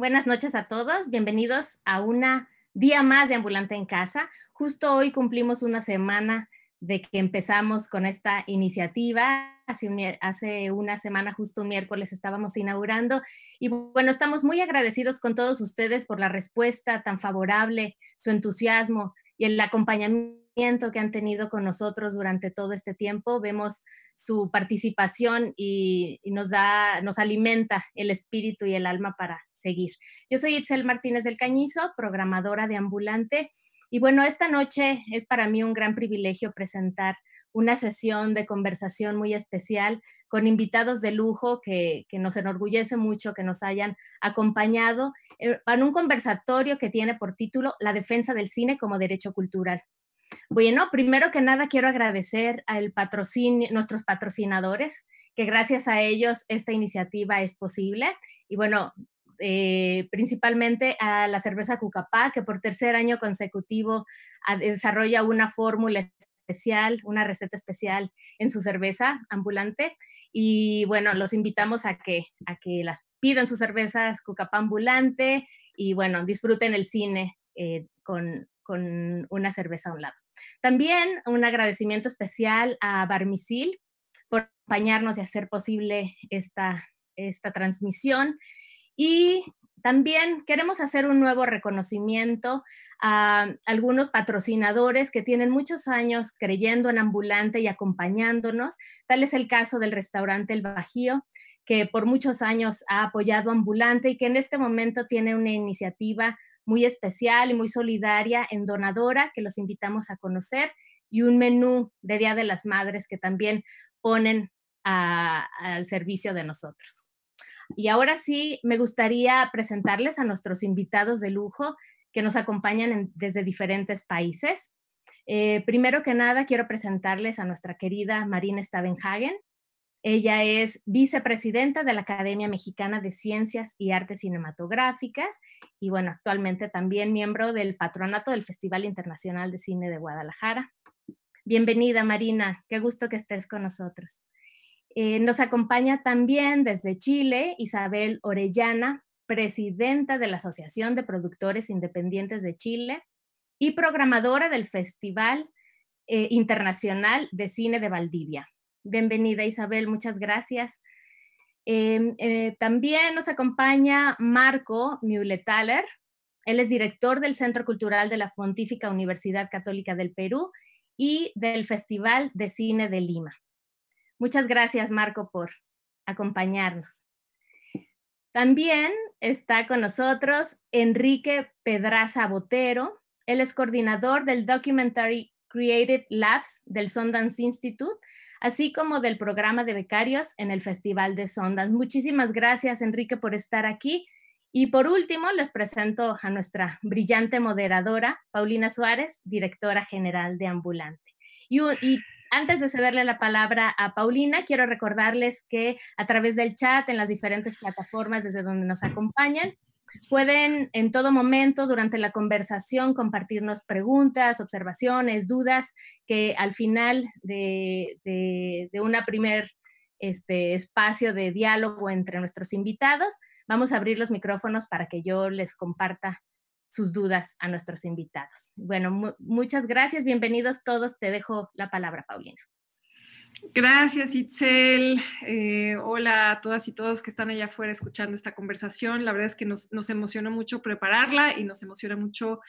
buenas noches a todos. Bienvenidos a un día más de Ambulante en Casa. Justo hoy cumplimos una semana de que empezamos con esta iniciativa. Hace, una semana, justo un miércoles, estábamos inaugurando. Y bueno, estamos muy agradecidos con todos ustedes por la respuesta tan favorable, su entusiasmo y el acompañamiento que han tenido con nosotros durante todo este tiempo. Vemos su participación y, y nos da, nos alimenta el espíritu y el alma para seguir. Yo soy Itzel Martínez del Cañizo, programadora de Ambulante. Y bueno, esta noche es para mí un gran privilegio presentar una sesión de conversación muy especial con invitados de lujo que, nos enorgullece mucho que nos hayan acompañado eh, en un conversatorio que tiene por título La defensa del cine como derecho cultural. Bueno, primero que nada quiero agradecer a nuestros patrocinadores, que gracias a ellos esta iniciativa es posible. Y bueno, eh, principalmente a la cerveza Cucapá, que por tercer año consecutivo ah, desarrolla una fórmula especial, una receta especial en su cerveza ambulante. Y bueno, los invitamos a que, a que las pidan sus cervezas Cucapá ambulante y bueno, disfruten el cine eh, con, con una cerveza a un lado. También un agradecimiento especial a Barmisil por acompañarnos y hacer posible esta, esta transmisión. Y también queremos hacer un nuevo reconocimiento a algunos patrocinadores que tienen muchos años creyendo en ambulante y acompañándonos. Tal es el caso del restaurante El Bajío, que por muchos años ha apoyado ambulante y que en este momento tiene una iniciativa muy especial y muy solidaria en Donadora, que los invitamos a conocer, y un menú de Día de las Madres que también ponen al servicio de nosotros. Y ahora sí, me gustaría presentarles a nuestros invitados de lujo que nos acompañan desde diferentes países. Eh, primero que nada, quiero presentarles a nuestra querida Marina Stavenhagen. Ella es vicepresidenta de la Academia Mexicana de Ciencias y Artes Cinematográficas y bueno, actualmente también miembro del patronato del Festival Internacional de Cine de Guadalajara. Bienvenida, Marina. Qué gusto que estés con nosotros. Eh, nos acompaña también desde Chile Isabel Orellana, presidenta de la Asociación de Productores Independientes de Chile y programadora del Festival eh, Internacional de Cine de Valdivia. Bienvenida Isabel, muchas gracias. Em, eh, también nos acompaña Marco Mule-Taller, Él es director del Centro Cultural de la Pontífica Universidad Católica del Perú y del Festival de Cine de Lima. Muchas gracias, Marco, por acompañarnos. También está con nosotros Enrique Pedraza Botero. Él es coordinador del Documentary Creative Labs del Sundance Institute, así como del programa de becarios en el Festival de Sundance. Muchísimas gracias, Enrique, por estar aquí. Y por último, les presento a nuestra brillante moderadora, Paulina Suárez, directora general de Ambulante. Antes de cederle la palabra a Paulina, quiero recordarles que a través del chat, en las diferentes plataformas desde donde nos acompañan, Pueden en todo momento durante la conversación compartirnos preguntas, observaciones, dudas que al final de, un primer este, espacio de diálogo entre nuestros invitados, vamos a abrir los micrófonos para que yo les comparta sus dudas a nuestros invitados. Bueno, muchas gracias, bienvenidos todos. Te dejo la palabra, Paulina. Gracias, Itzel. Eh, hola a todas y todos que están allá afuera escuchando esta conversación. La verdad es que nos, emocionó emociona mucho prepararla y nos emociona mucho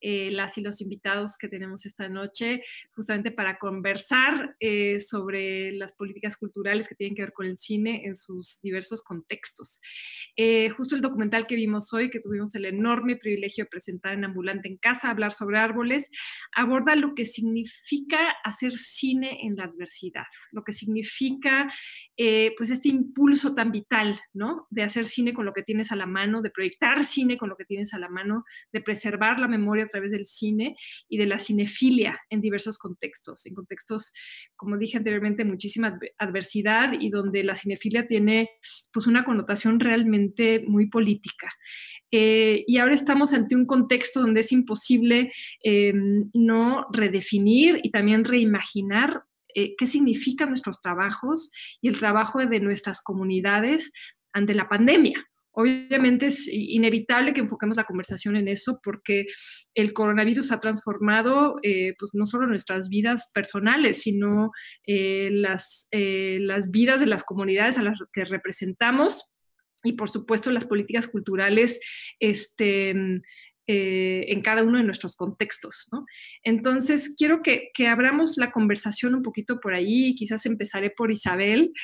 eh, las y los invitados que tenemos esta noche, justamente para conversar eh, sobre las políticas culturales que tienen que ver con el cine en sus diversos contextos. justo el documental que vimos hoy, que tuvimos el enorme privilegio de presentar en Ambulante en Casa, hablar sobre árboles, aborda lo que significa hacer cine en la adversidad lo que significa eh, pues este impulso tan vital, ¿no? De hacer cine con lo que tienes a la mano, de proyectar cine con lo que tienes a la mano, de preservar la memoria a través del cine y de la cinefilia en diversos contextos, en contextos, como dije anteriormente, muchísima adversidad y donde la cinefilia tiene pues una connotación realmente muy política. Eh, y ahora estamos ante un contexto donde es imposible em, no redefinir y también reimaginar eh, qué significan nuestros trabajos y el trabajo de nuestras comunidades ante la pandemia. Obviamente es inevitable que enfoquemos la conversación en eso porque el coronavirus ha transformado eh, pues no solo nuestras vidas personales, sino eh, las, las vidas de las comunidades a las que representamos y por supuesto las políticas culturales este, eh, en cada uno de nuestros contextos. ¿no? Entonces, quiero que, abramos la conversación un poquito por ahí, quizás empezaré por Isabel,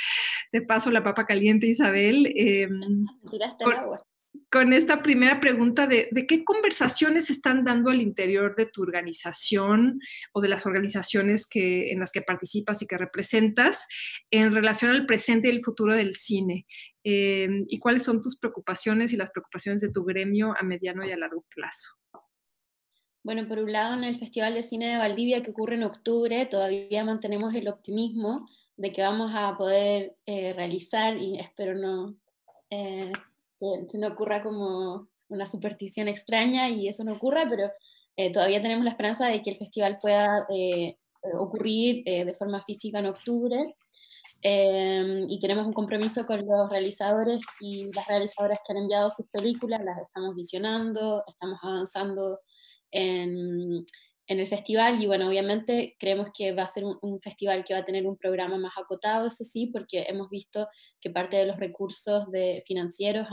te paso la papa caliente, Isabel. Em, con esta primera pregunta de, qué conversaciones están dando al interior de tu organización o de las organizaciones que, en las que participas y que representas en relación al presente y el futuro del cine. Eh, ¿Y cuáles son tus preocupaciones y las preocupaciones de tu gremio a mediano y a largo plazo? Bueno, por un lado, en el Festival de Cine de Valdivia que ocurre en octubre, todavía mantenemos el optimismo de que vamos a poder eh, realizar, y espero no eh, eh, que no ocurra como una superstición extraña y eso no ocurra, pero eh, todavía tenemos la esperanza de que el festival pueda eh, ocurrir de forma física en octubre. y tenemos un compromiso con los realizadores y las realizadoras que han enviado sus películas, las estamos visionando, estamos avanzando en, en el festival y bueno, obviamente creemos que va a ser un, festival que va a tener un programa más acotado, eso sí, porque hemos visto que parte de los recursos de, financieros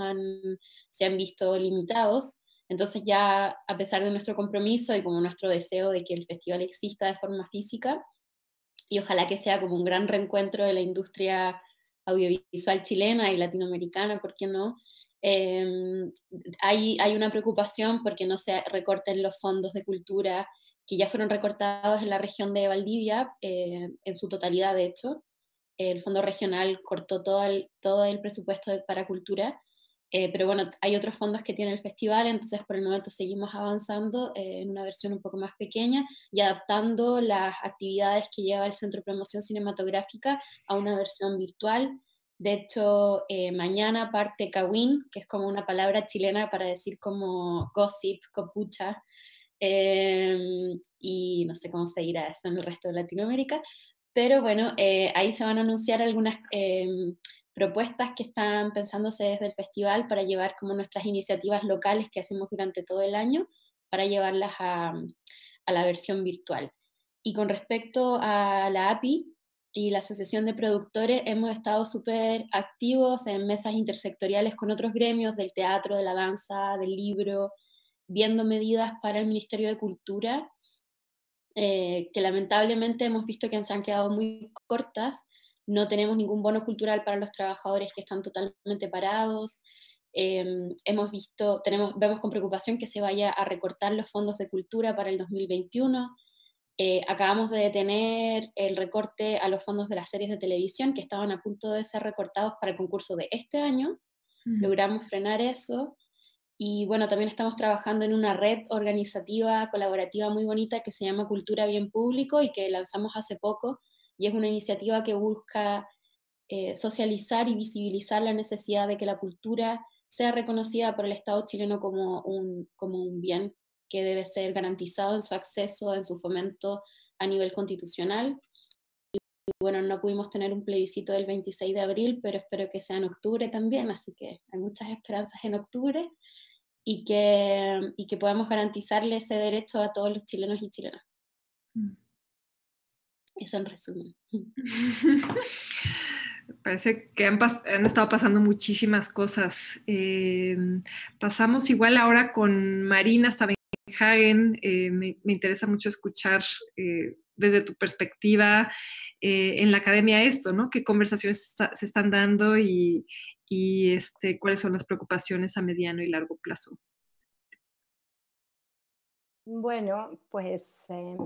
se han visto limitados. Entonces ya a pesar de nuestro compromiso y como nuestro deseo de que el festival exista de forma física y ojalá que sea como un gran reencuentro de la industria audiovisual chilena y latinoamericana, ¿por qué no? Em, hay, hay una preocupación porque no se recorten los fondos de cultura que ya fueron recortados en la región de Valdivia, eh, en su totalidad de hecho. El Fondo Regional cortó todo el, todo el presupuesto para cultura, eh, pero bueno, hay otros fondos que tiene el festival, entonces por el momento seguimos avanzando eh, en una versión un poco más pequeña y adaptando las actividades que lleva el Centro de Promoción Cinematográfica a una versión virtual. De hecho, mañana parte Cawin, que es como una palabra chilena para decir como gossip, copucha, Em, y no sé cómo seguirá eso en el resto de Latinoamérica, pero bueno, eh, ahí se van a anunciar algunas em, propuestas que están pensándose desde el festival para llevar como nuestras iniciativas locales que hacemos durante todo el año, para llevarlas a, a la versión virtual. Y con respecto a la API, y la Asociación de Productores hemos estado súper activos en mesas intersectoriales con otros gremios del teatro, de la danza, del libro, viendo medidas para el Ministerio de Cultura, eh, que lamentablemente hemos visto que se han quedado muy cortas. No tenemos ningún bono cultural para los trabajadores que están totalmente parados. Eh, hemos visto, tenemos, vemos con preocupación que se vaya a recortar los fondos de cultura para el 2021. Eh, acabamos de detener el recorte a los fondos de las series de televisión que estaban a punto de ser recortados para el concurso de este año. Logramos frenar eso. Y bueno, también estamos trabajando en una red organizativa, colaborativa muy bonita que se llama Cultura Bien Público y que lanzamos hace poco. Y es una iniciativa que busca eh, socializar y visibilizar la necesidad de que la cultura sea reconocida por el Estado chileno como un, como un bien que debe ser garantizado en su acceso, en su fomento a nivel constitucional. Y bueno, no pudimos tener un plebiscito del 26 de abril, pero espero que sea en octubre también, así que hay muchas esperanzas en octubre y que, que podamos garantizarle ese derecho a todos los chilenos y chilenas. Mm. Eso en resumen. Parece que han, estado pasando muchísimas cosas. Eh, pasamos igual ahora con Marina también Eh, me, interesa mucho escuchar eh, desde tu perspectiva eh, en la academia esto, ¿no? ¿Qué conversaciones se están dando y, y este, cuáles son las preocupaciones a mediano y largo plazo. Bueno, pues em,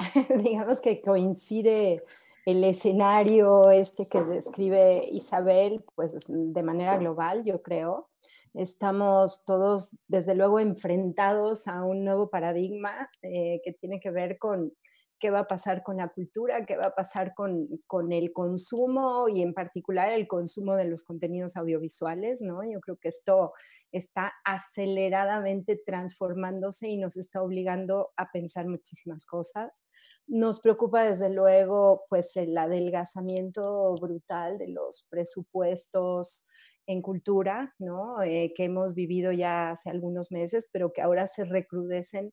digamos que coincide el escenario este que describe Isabel, pues de manera global, yo creo. Estamos todos, desde luego, enfrentados a un nuevo paradigma eh, que tiene que ver con qué va a pasar con la cultura, qué va a pasar con, con, el consumo y en particular el consumo de los contenidos audiovisuales, ¿no? Yo creo que esto está aceleradamente transformándose y nos está obligando a pensar muchísimas cosas. Nos preocupa desde luego pues el adelgazamiento brutal de los presupuestos, en cultura, ¿no? Eh, que hemos vivido ya hace algunos meses, pero que ahora se recrudecen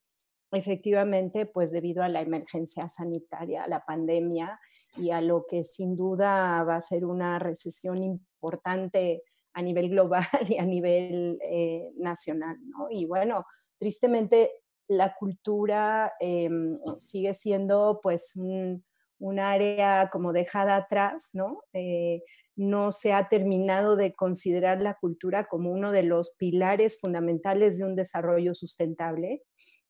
efectivamente, pues debido a la emergencia sanitaria, a la pandemia y a lo que sin duda va a ser una recesión importante a nivel global y a nivel eh, nacional, Y bueno, tristemente la cultura em, sigue siendo pues un, área como dejada atrás, ¿no? Eh, no se ha terminado de considerar la cultura como uno de los pilares fundamentales de un desarrollo sustentable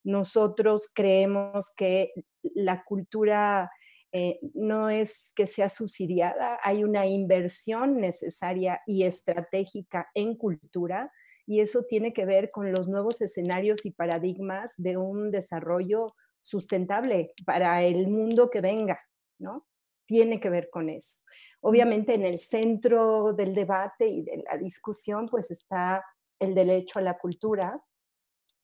nosotros creemos que la cultura eh, no es que sea subsidiada, hay una inversión necesaria y estratégica en cultura y eso tiene que ver con los nuevos escenarios y paradigmas de un desarrollo sustentable para el mundo que venga, ¿no? Tiene que ver con eso. Mm. Obviamente en el centro del debate y de la discusión pues está el derecho a la cultura,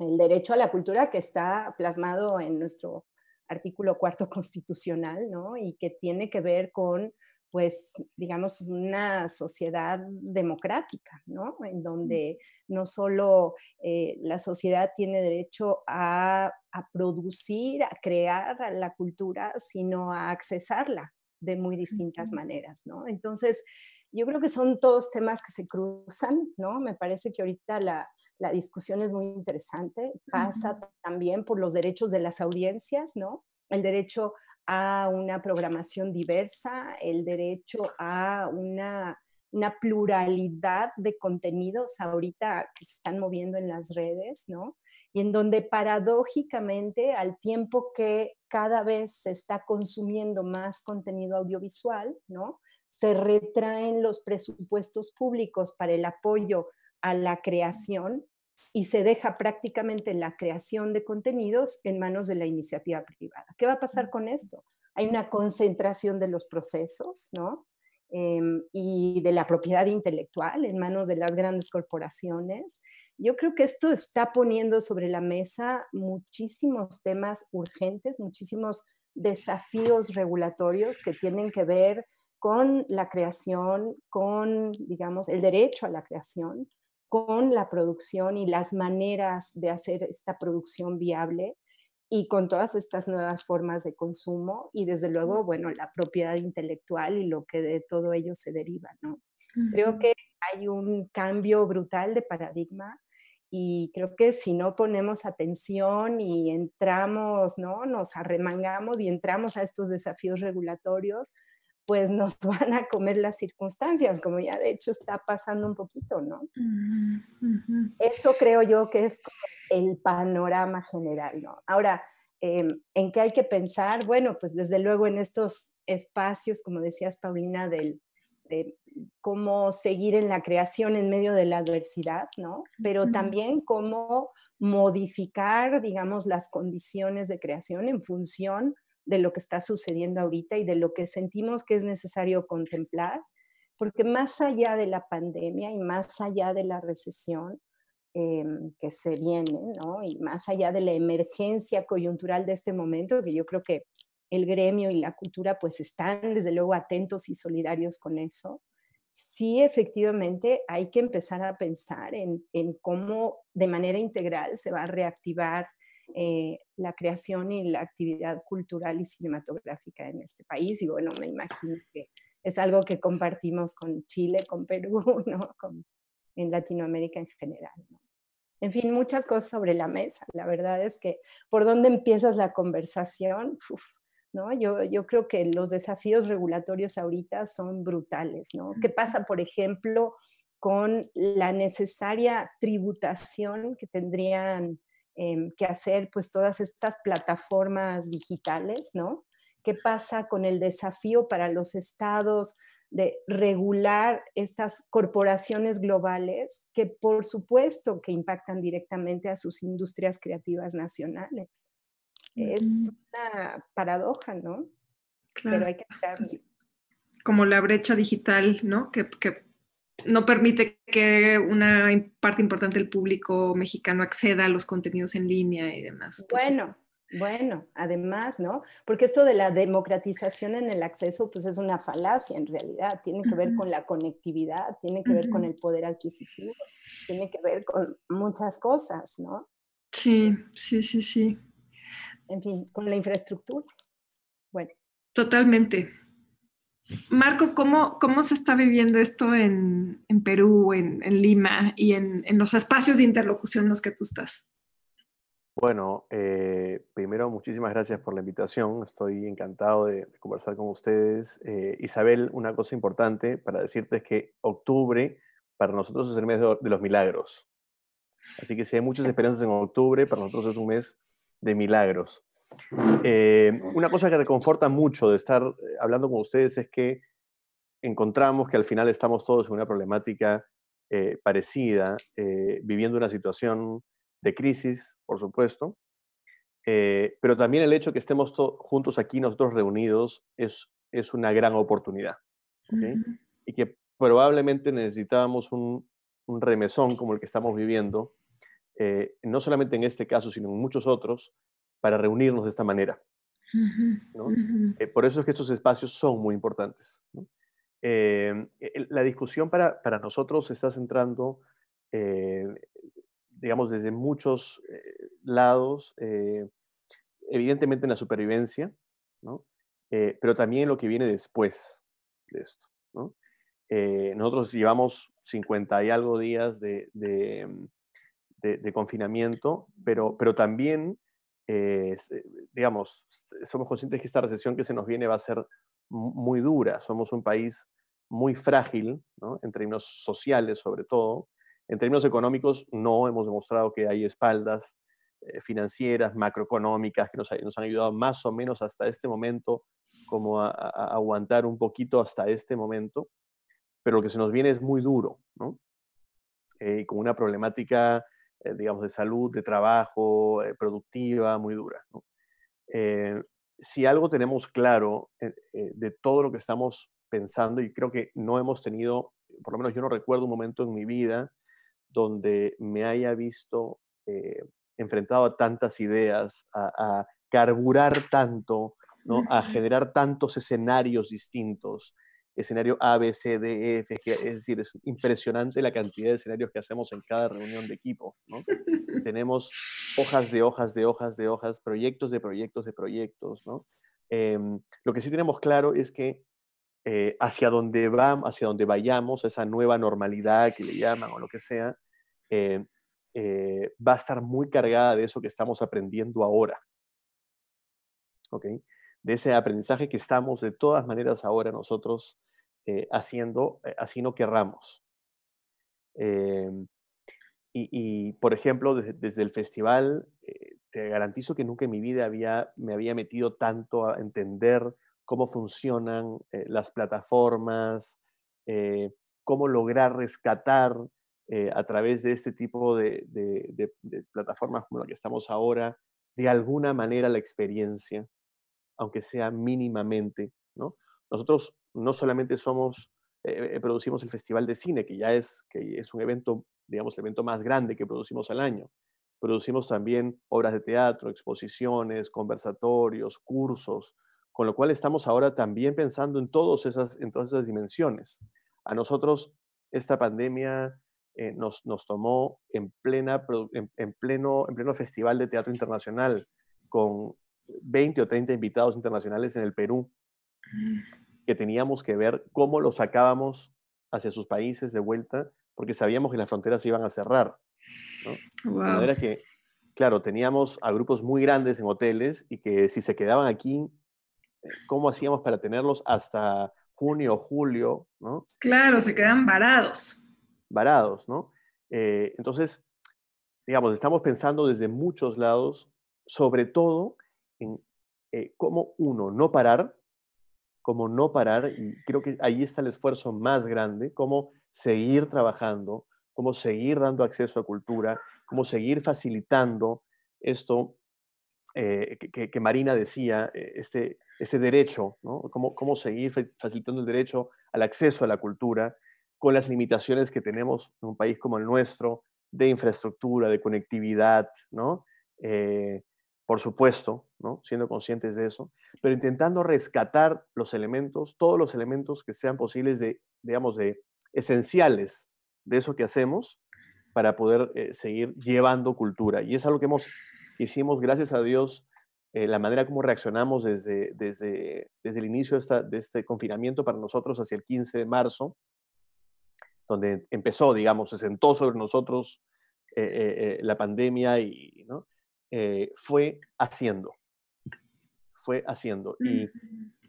el derecho a la cultura que está plasmado en nuestro artículo cuarto constitucional, ¿no? Y que tiene que ver con, pues, digamos, una sociedad democrática, ¿no? En donde no solo eh, la sociedad tiene derecho a, a producir, a crear la cultura, sino a accesarla de muy distintas maneras, ¿no? Entonces, yo creo que son todos temas que se cruzan, ¿no? Me parece que ahorita la, la discusión es muy interesante, pasa también por los derechos de las audiencias, ¿no? El derecho a una programación diversa, el derecho a una, una pluralidad de contenidos ahorita que se están moviendo en las redes, ¿no? Y en donde paradójicamente, al tiempo que cada vez se está consumiendo más contenido audiovisual, ¿no? se retraen los presupuestos públicos para el apoyo a la creación y se deja prácticamente la creación de contenidos en manos de la iniciativa privada. ¿Qué va a pasar con esto? Hay una concentración de los procesos, ¿no? Em, y de la propiedad intelectual en manos de las grandes corporaciones. Yo creo que esto está poniendo sobre la mesa muchísimos temas urgentes, muchísimos desafíos regulatorios que tienen que ver con la creación, con, digamos, el derecho a la creación, con la producción y las maneras de hacer esta producción viable y con todas estas nuevas formas de consumo y desde luego, bueno, la propiedad intelectual y lo que de todo ello se deriva, ¿no? Creo que hay un cambio brutal de paradigma y creo que si no ponemos atención y entramos, ¿no? Nos arremangamos y entramos a estos desafíos regulatorios, pues nos van a comer las circunstancias, como ya de hecho está pasando un poquito, ¿no? Mm, Eso creo yo que es el panorama general, ¿no? Ahora, em, ¿en qué hay que pensar? Bueno, pues desde luego en estos espacios, como decías, Paulina, del, de cómo seguir en la creación en medio de la adversidad, ¿no? Pero también cómo modificar, digamos, las condiciones de creación en función de lo que está sucediendo ahorita y de lo que sentimos que es necesario contemplar, porque más allá de la pandemia y más allá de la recesión em, que se viene, ¿no? y más allá de la emergencia coyuntural de este momento, que yo creo que el gremio y la cultura pues están desde luego atentos y solidarios con eso, sí efectivamente hay que empezar a pensar en, en cómo de manera integral se va a reactivar eh, la creación y la actividad cultural y cinematográfica en este país. Y bueno, me imagino que es algo que compartimos con Chile, con Perú, ¿no? en Latinoamérica en general. En fin, muchas cosas sobre la mesa. La verdad es que por dónde empiezas la conversación, ¿no? Yo, yo creo que los desafíos regulatorios ahorita son brutales, ¿no? ¿Qué pasa, por ejemplo, con la necesaria tributación que tendrían eh, que hacer pues todas estas plataformas digitales, ¿no? ¿Qué pasa con el desafío para los estados de regular estas corporaciones globales que por supuesto que impactan directamente a sus industrias creativas nacionales? Es una paradoja, ¿no? Claro. Pero hay que Como la brecha digital, ¿no? Que, que no permite que una parte importante del público mexicano acceda a los contenidos en línea y demás. Bueno, bueno, además, ¿no? Porque esto de la democratización en el acceso, pues es una falacia en realidad. Tiene que ver con la conectividad, tiene que ver con el poder adquisitivo, tiene que ver con muchas cosas, ¿no? Sí, sí, sí, sí. En fin, con la infraestructura. Bueno. Totalmente, Marco, ¿cómo, se está viviendo esto en, Perú, en, Lima y en, los espacios de interlocución en los que tú estás? Bueno, eh, primero muchísimas gracias por la invitación. Estoy encantado de, conversar con ustedes. Eh, Isabel, una cosa importante para decirte es que octubre para nosotros es el mes de, de los milagros. Así que si hay muchas esperanzas en octubre, para nosotros es un mes de milagros. Eh, una cosa que reconforta mucho de estar eh, hablando con ustedes es que encontramos que al final estamos todos en una problemática eh, parecida, viviendo una situación de crisis, por supuesto, pero también el hecho que estemos juntos aquí, nosotros reunidos, es, es una gran oportunidad. Y que probablemente necesitábamos un, remesón como el que estamos viviendo, no solamente en este caso, sino en muchos otros, para reunirnos de esta manera. Eh, por eso es que estos espacios son muy importantes. Eh, la discusión para, para nosotros se está centrando, eh, digamos, desde muchos lados, evidentemente en la supervivencia, pero también lo que viene después de esto. nosotros llevamos 50 y algo días de, mm, de, de confinamiento, pero, pero también eh, digamos, somos conscientes que esta recesión que se nos viene va a ser muy dura. Somos un país muy frágil, ¿no? en términos sociales sobre todo. En términos económicos, no hemos demostrado que hay espaldas eh, financieras, macroeconómicas, que nos, han ayudado más o menos hasta este momento, como a, aguantar un poquito hasta este momento. Pero lo que se nos viene es muy duro, ¿no? Eh, con una problemática eh, digamos, de salud, de trabajo, eh, productiva, muy dura. Eh, si algo tenemos claro de todo lo que estamos pensando, y creo que no hemos tenido, por lo menos yo no recuerdo un momento en mi vida donde me haya visto enfrentado a tantas ideas, a, carburar tanto, a generar tantos escenarios distintos, escenario A, B, C, D, e, F, es decir, es impresionante la cantidad de escenarios que hacemos en cada reunión de equipo. Tenemos hojas de hojas de hojas de hojas, proyectos de proyectos de proyectos. Em, lo que sí tenemos claro es que eh, hacia, donde vamos hacia donde vayamos, esa nueva normalidad que le llaman o lo que sea, eh, eh, va a estar muy cargada de eso que estamos aprendiendo ahora. de ese aprendizaje que estamos de todas maneras ahora nosotros eh, haciendo eh, así no querramos. Em, y, por ejemplo, desde, el festival, eh, te garantizo que nunca en mi vida había, me había metido tanto a entender cómo funcionan las plataformas, cómo lograr rescatar a través de este tipo de, de plataformas como la que estamos ahora, de alguna manera la experiencia, aunque sea mínimamente, ¿no? Nosotros no solamente somos, eh, eh, producimos el Festival de Cine, que ya es, que es un evento, digamos, el evento más grande que producimos al año. Producimos también obras de teatro, exposiciones, conversatorios, cursos, con lo cual estamos ahora también pensando en, todos esas, en todas esas dimensiones. A nosotros esta pandemia eh, nos, nos, tomó en, plena, en, pleno, en pleno Festival de Teatro Internacional, con 20 o 30 invitados internacionales en el Perú, que teníamos que ver cómo los sacábamos hacia sus países de vuelta, porque sabíamos que las fronteras se iban a cerrar. que, claro, teníamos a grupos muy grandes en hoteles y que si se quedaban aquí, eh, ¿cómo hacíamos para tenerlos hasta junio, o julio? ¿no? Claro, se quedan eh, varados. Varados, ¿no? Eh, entonces, digamos, estamos pensando desde muchos lados, sobre todo en cómo uno, no parar, cómo no parar, y creo que ahí está el esfuerzo más grande, cómo seguir trabajando, cómo seguir dando acceso a cultura, cómo seguir facilitando esto eh, que, Marina decía, eh, este, este, derecho, ¿no? Cómo, seguir facilitando el derecho al acceso a la cultura con las limitaciones que tenemos en un país como el nuestro de infraestructura, de conectividad, ¿no? Eh, por supuesto, ¿no? siendo conscientes de eso, pero intentando rescatar los elementos, todos los elementos que sean posibles de, digamos, de esenciales de eso que hacemos para poder eh, seguir llevando cultura. Y es algo que hemos, hicimos, gracias a Dios, eh, la manera como reaccionamos desde, desde, desde el inicio de, este confinamiento para nosotros hacia el 15 de marzo, donde empezó, digamos, se sentó sobre nosotros eh, la pandemia y, ¿no? Eh, fue haciendo, fue haciendo. Mm. Y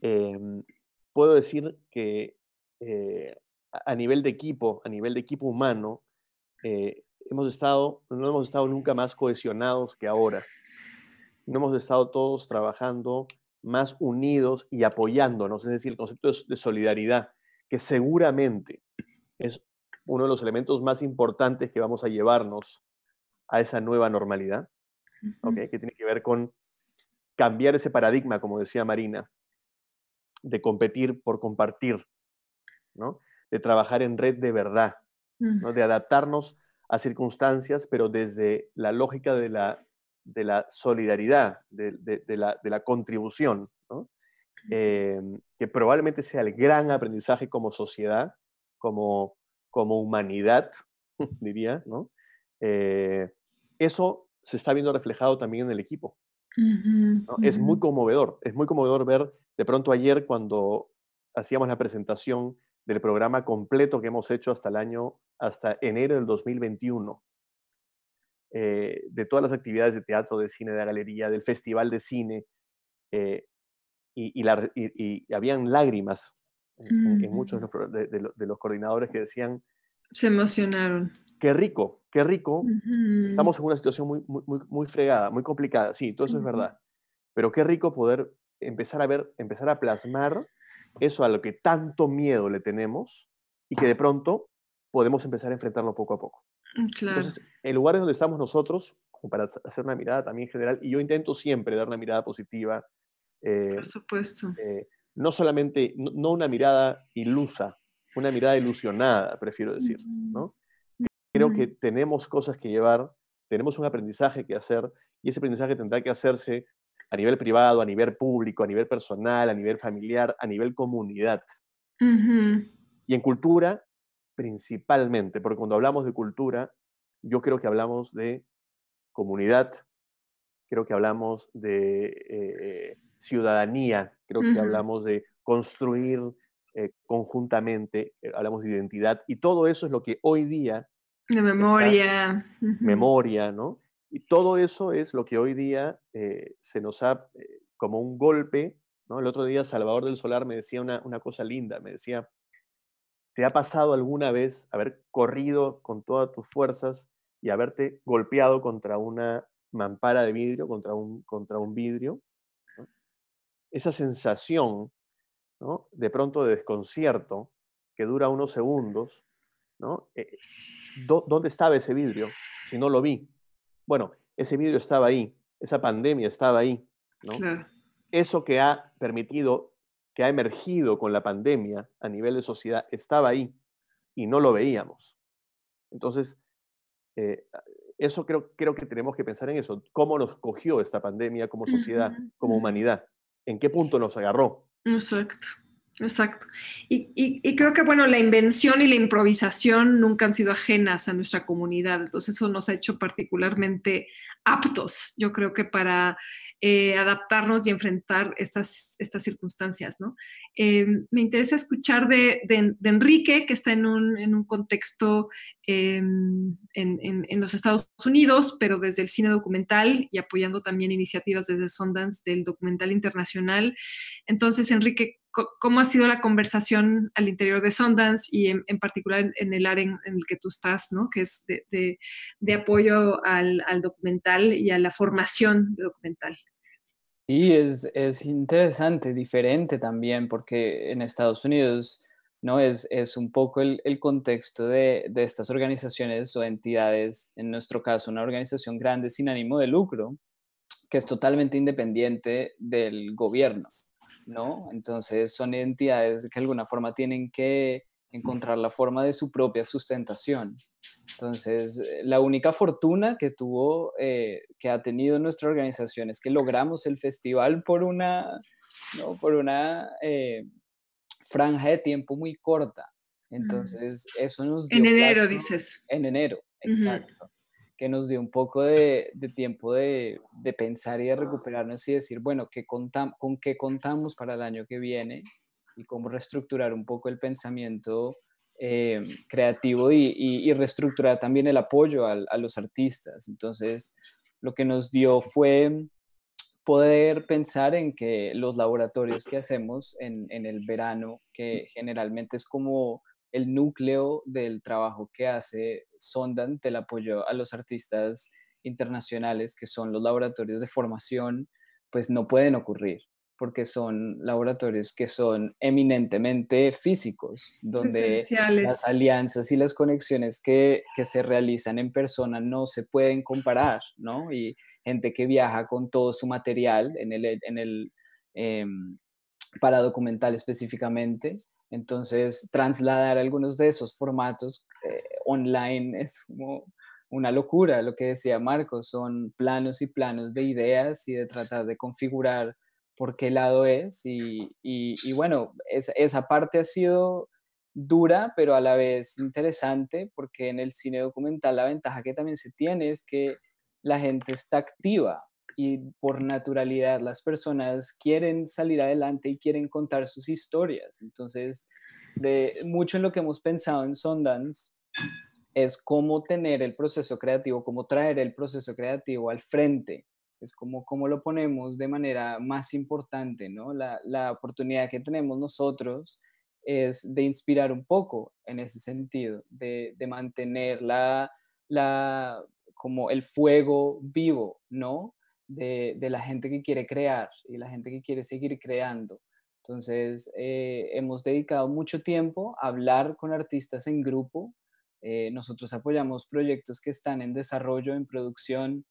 em, puedo decir que eh, a nivel de equipo, a nivel de equipo humano, eh, hemos estado, no hemos estado nunca más cohesionados que ahora. No hemos estado todos trabajando más unidos y apoyándonos, es decir, el concepto de solidaridad, que seguramente es uno de los elementos más importantes que vamos a llevarnos a esa nueva normalidad que tiene que ver con cambiar ese paradigma, como decía Marina, de competir por compartir, ¿no? de trabajar en red de verdad, ¿no? de adaptarnos a circunstancias, pero desde la lógica de la, de la solidaridad, de, de, la, de la, contribución, ¿no? Em, que probablemente sea el gran aprendizaje como sociedad, como, como humanidad, diría, ¿no? Eh, eso se está viendo reflejado también en el equipo. Es muy conmovedor, es muy conmovedor ver de pronto ayer cuando hacíamos la presentación del programa completo que hemos hecho hasta el año, hasta enero del 2021, eh, de todas las actividades de teatro, de cine, de galería, del festival de cine, eh, y, y, habían lágrimas en, muchos de los, de los coordinadores que decían... Se emocionaron qué rico, qué rico. Estamos en una situación muy, muy, muy, fregada, muy complicada, sí, todo eso es verdad. Pero qué rico poder empezar a ver, empezar a plasmar eso a lo que tanto miedo le tenemos y que de pronto podemos empezar a enfrentarlo poco a poco. Mm, Entonces, en lugares donde estamos nosotros, como para hacer una mirada también general, y yo intento siempre dar una mirada positiva. Eh, Por supuesto. Eh, no solamente, no, una mirada ilusa, una mirada ilusionada, prefiero decir, ¿no? Creo que tenemos cosas que llevar, tenemos un aprendizaje que hacer y ese aprendizaje tendrá que hacerse a nivel privado, a nivel público, a nivel personal, a nivel familiar, a nivel comunidad. Y en cultura, principalmente, porque cuando hablamos de cultura, yo creo que hablamos de comunidad, creo que hablamos de eh, ciudadanía, creo que hablamos de construir eh, conjuntamente, eh, hablamos de identidad, y todo eso es lo que hoy día de memoria. memoria, ¿no? Y todo eso es lo que hoy día eh, se nos ha, eh, como un golpe, ¿no? El otro día Salvador del Solar me decía una, cosa linda, me decía, ¿te ha pasado alguna vez haber corrido con todas tus fuerzas y haberte golpeado contra una mampara de vidrio, contra un, contra un vidrio? Esa sensación, ¿no? De pronto de desconcierto, que dura unos segundos, ¿no? Eh, ¿dónde estaba ese vidrio? Si no lo vi. Bueno, ese vidrio estaba ahí, esa pandemia estaba ahí. Eso que ha permitido, que ha emergido con la pandemia a nivel de sociedad, estaba ahí y no lo veíamos. Entonces, eh, eso creo, creo que tenemos que pensar en eso. ¿Cómo nos cogió esta pandemia como sociedad, como humanidad? ¿En qué punto nos agarró? Exacto. Exacto. Y, y, creo que, bueno, la invención y la improvisación nunca han sido ajenas a nuestra comunidad, entonces eso nos ha hecho particularmente aptos, yo creo que para eh, adaptarnos y enfrentar estas, estas circunstancias, ¿no? Eh, me interesa escuchar de, de, Enrique, que está en un, en un contexto em, en, en, en, los Estados Unidos, pero desde el cine documental y apoyando también iniciativas desde Sundance del documental internacional. Entonces, Enrique, cómo ha sido la conversación al interior de Sundance y en, particular en el área en, el que tú estás, ¿no? que es de, apoyo al, documental y a la formación de documental. Sí, es, es, interesante, diferente también, porque en Estados Unidos ¿no? es, es un poco el, contexto de, estas organizaciones o entidades, en nuestro caso una organización grande sin ánimo de lucro, que es totalmente independiente del gobierno. Entonces son entidades que de alguna forma tienen que encontrar la forma de su propia sustentación. Entonces, eh, la única fortuna que tuvo, eh, que ha tenido nuestra organización es que logramos el festival por una, ¿no? por una eh, franja de tiempo muy corta. Entonces, eso nos... en enero, dices. En enero, exacto que nos dio un poco de, tiempo de, pensar y de recuperarnos y decir, bueno, ¿qué ¿con qué contamos para el año que viene? Y cómo reestructurar un poco el pensamiento eh, creativo y, reestructurar también el apoyo a, los artistas. Entonces, lo que nos dio fue poder pensar en que los laboratorios que hacemos en, el verano, que generalmente es como el núcleo del trabajo que hace Sondan del apoyo a los artistas internacionales, que son los laboratorios de formación, pues no pueden ocurrir, porque son laboratorios que son eminentemente físicos, donde las alianzas y las conexiones que, se realizan en persona no se pueden comparar, ¿no? Y gente que viaja con todo su material en el... En el em, para documental específicamente, entonces, trasladar algunos de esos formatos eh, online es como una locura, lo que decía Marcos. son planos y planos de ideas y de tratar de configurar por qué lado es. Y, bueno, esa parte ha sido dura, pero a la vez interesante, porque en el cine documental la ventaja que también se tiene es que la gente está activa, y por naturalidad las personas quieren salir adelante y quieren contar sus historias. Entonces, de mucho en lo que hemos pensado en Sundance es cómo tener el proceso creativo, cómo traer el proceso creativo al frente. Es como cómo lo ponemos de manera más importante, ¿no? La, la oportunidad que tenemos nosotros es de inspirar un poco en ese sentido, de, de mantener la, la, como el fuego vivo, ¿no? de, la gente que quiere crear y la gente que quiere seguir creando. Entonces, eh, hemos dedicado mucho tiempo a hablar con artistas en grupo. Eh, nosotros apoyamos proyectos que están en desarrollo, en producción,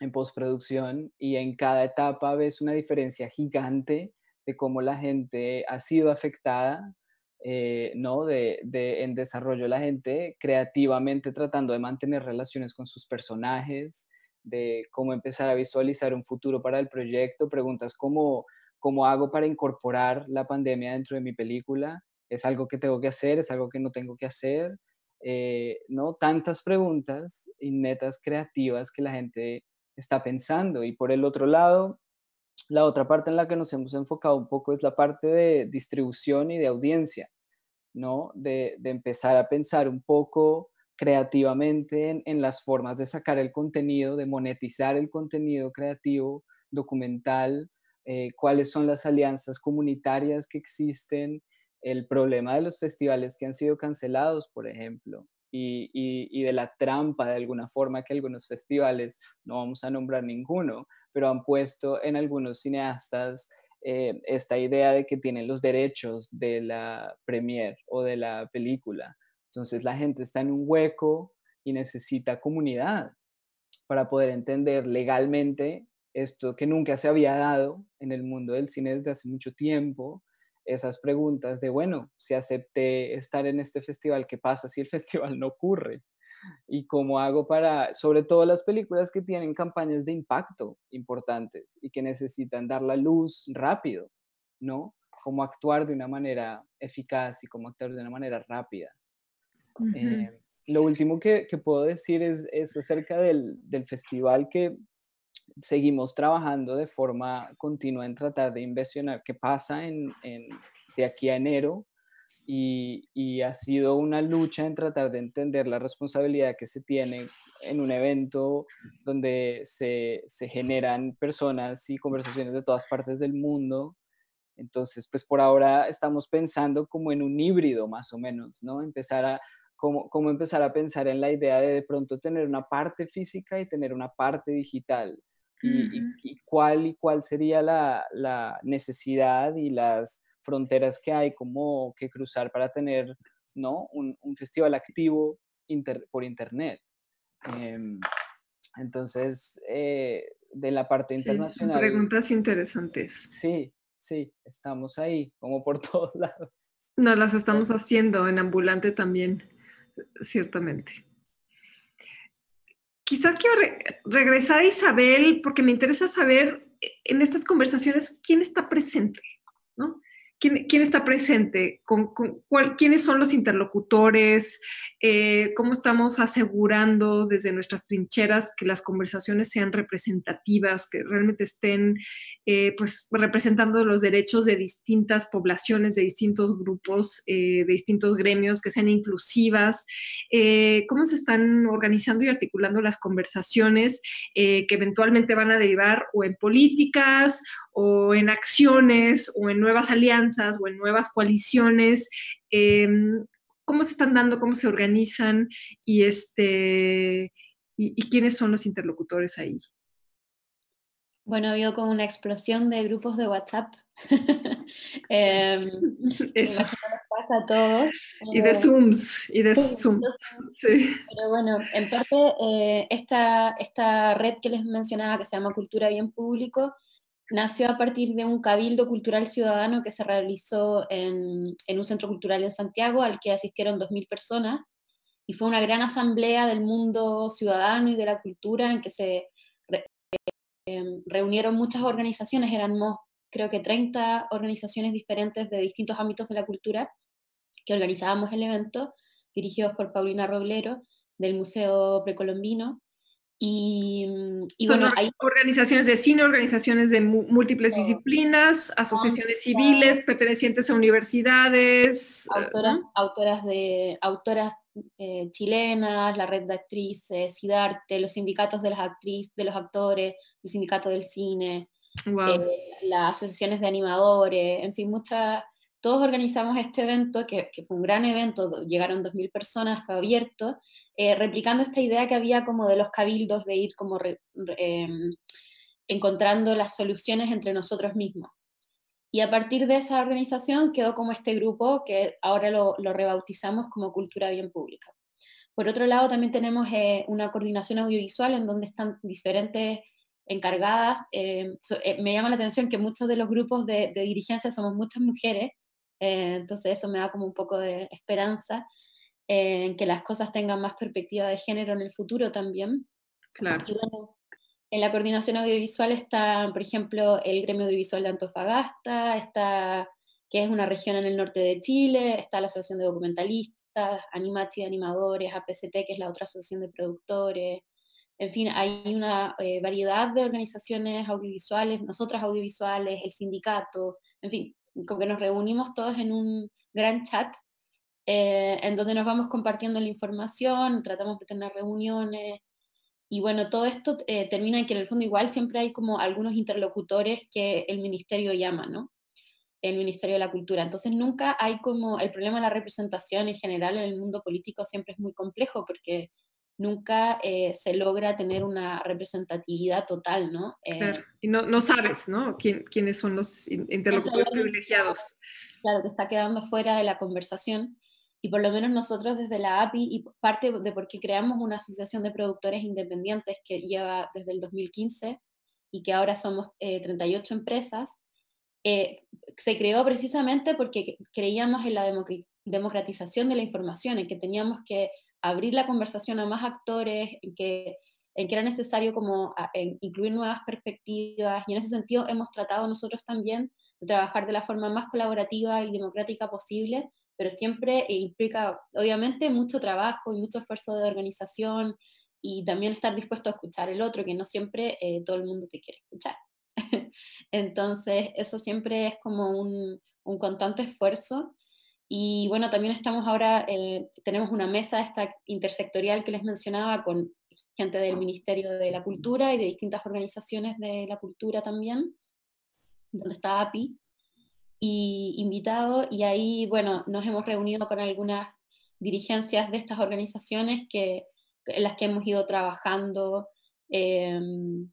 en postproducción y en cada etapa ves una diferencia gigante de cómo la gente ha sido afectada, eh, ¿no? De, de, en desarrollo la gente creativamente tratando de mantener relaciones con sus personajes, de cómo empezar a visualizar un futuro para el proyecto, preguntas como cómo hago para incorporar la pandemia dentro de mi película, es algo que tengo que hacer, es algo que no tengo que hacer, eh, ¿no? Tantas preguntas y netas creativas que la gente está pensando. Y por el otro lado, la otra parte en la que nos hemos enfocado un poco es la parte de distribución y de audiencia, ¿no? De, de empezar a pensar un poco creativamente en, las formas de sacar el contenido, de monetizar el contenido creativo, documental, eh, cuáles son las alianzas comunitarias que existen, el problema de los festivales que han sido cancelados, por ejemplo, y, de la trampa de alguna forma que algunos festivales, no vamos a nombrar ninguno, pero han puesto en algunos cineastas eh, esta idea de que tienen los derechos de la premier o de la película entonces la gente está en un hueco y necesita comunidad para poder entender legalmente esto que nunca se había dado en el mundo del cine desde hace mucho tiempo, esas preguntas de, bueno, si acepté estar en este festival, ¿qué pasa si el festival no ocurre? y cómo hago para, sobre todo las películas que tienen campañas de impacto importantes y que necesitan dar la luz rápido, ¿no? Cómo actuar de una manera eficaz y cómo actuar de una manera rápida. Em, lo último que, que, puedo decir es, es acerca del, del, festival que seguimos trabajando de forma continua en tratar de inversionar qué pasa en, en, de aquí a enero y, y, ha sido una lucha en tratar de entender la responsabilidad que se tiene en un evento donde se, se generan personas y conversaciones de todas partes del mundo. Entonces, pues por ahora estamos pensando como en un híbrido más o menos, ¿no? Empezar a, cómo, cómo empezar a pensar en la idea de de pronto tener una parte física y tener una parte digital. Y, cuál y cuál sería la, la, necesidad y las fronteras que hay como que cruzar para tener ¿no? un, festival activo por internet. Em, entonces, eh, de la parte internacional. preguntas interesantes. Sí, sí, estamos ahí, como por todos lados. No, las estamos haciendo en ambulante también. Ciertamente. Quizás quiero regresar a Isabel porque me interesa saber eh, en estas conversaciones quién está presente, ¿no? ¿Quién, está presente? ¿Quiénes son los interlocutores? Eh, ¿Cómo estamos asegurando desde nuestras trincheras que las conversaciones sean representativas, que realmente estén eh, pues, representando los derechos de distintas poblaciones, de distintos grupos, eh, de distintos gremios, que sean inclusivas? ¿Cómo se están organizando y articulando las conversaciones que eventualmente van a derivar o en políticas o en acciones o en nuevas alianzas? o en nuevas coaliciones, em, cómo se están dando, cómo se organizan y, este, y, quiénes son los interlocutores ahí. Bueno, ha habido como una explosión de grupos de WhatsApp. Em, Eso. pasa a todos. Y de eh, Zooms, y de Zoom. Sí. Pero bueno, en parte eh, esta, esta red que les mencionaba que se llama Cultura Bien Público nació a partir de un cabildo cultural ciudadano que se realizó en, un centro cultural en Santiago al que asistieron 2.000 personas y fue una gran asamblea del mundo ciudadano y de la cultura en que se eh, reunieron muchas organizaciones, eran creo que 30 organizaciones diferentes de distintos ámbitos de la cultura que organizábamos el evento, dirigidos por Paulina Roblero del Museo Precolombino y, mm, bueno, hay organizaciones de cine, organizaciones de múltiples disciplinas, asociaciones civiles pertenecientes a universidades. Eh, autoras de autoras eh, chilenas, la red de actrices, CIDARTE, los sindicatos de las actrices, de los actores, el sindicato del cine, eh, las asociaciones de animadores, en fin, muchas todos organizamos este evento, que, fue un gran evento, llegaron 2.000 personas, fue abierto, eh, replicando esta idea que había como de los cabildos, de ir como em, encontrando las soluciones entre nosotros mismos. Y a partir de esa organización quedó como este grupo que ahora lo, rebautizamos como Cultura Bien Pública. Por otro lado, también tenemos eh, una coordinación audiovisual en donde están diferentes encargadas. Eh, me llama la atención que muchos de los grupos de dirigencia somos muchas mujeres eh, entonces eso me da como un poco de esperanza eh, en que las cosas tengan más perspectiva de género en el futuro también. Claro. en la coordinación audiovisual está, por ejemplo, el gremio audiovisual de Antofagasta, está, que es una región en el norte de Chile, está la Asociación de Documentalistas, Animachi de Animadores, APCT, que es la otra asociación de productores. En fin, hay una eh, variedad de organizaciones audiovisuales, nosotras audiovisuales, el sindicato, en fin, como que nos reunimos todos en un gran chat eh, en donde nos vamos compartiendo la información, tratamos de tener reuniones y bueno, todo esto eh, termina en que en el fondo igual siempre hay como algunos interlocutores que el ministerio llama, ¿no? El Ministerio de la Cultura. Entonces nunca hay como el problema de la representación en general en el mundo político siempre es muy complejo porque nunca eh, se logra tener una representatividad total, ¿no? claro. Eh, y no, sabes, ¿no? ¿Quién, quiénes son los interlocutores privilegiados. Claro, te está quedando fuera de la conversación. Y por lo menos nosotros desde la API, y parte de por qué creamos una asociación de productores independientes que lleva desde el 2015 y que ahora somos 38 eh, empresas, se creó precisamente porque creíamos en la democratización de la información, en que teníamos que abrir la conversación a más actores, en que, era necesario como incluir nuevas perspectivas y en ese sentido hemos tratado nosotros también de trabajar de la forma más colaborativa y democrática posible, pero siempre eh, implica obviamente mucho trabajo y mucho esfuerzo de organización y también estar dispuesto a escuchar el otro, que no siempre eh, todo el mundo te quiere escuchar. Entonces, eso siempre es como un, un constante esfuerzo y bueno, también estamos ahora, eh, tenemos una mesa esta intersectorial que les mencionaba con gente del Ministerio de la Cultura y de distintas organizaciones de la cultura también, donde está API, y invitado, y ahí, bueno, nos hemos reunido con algunas dirigencias de estas organizaciones que, en las que hemos ido trabajando em,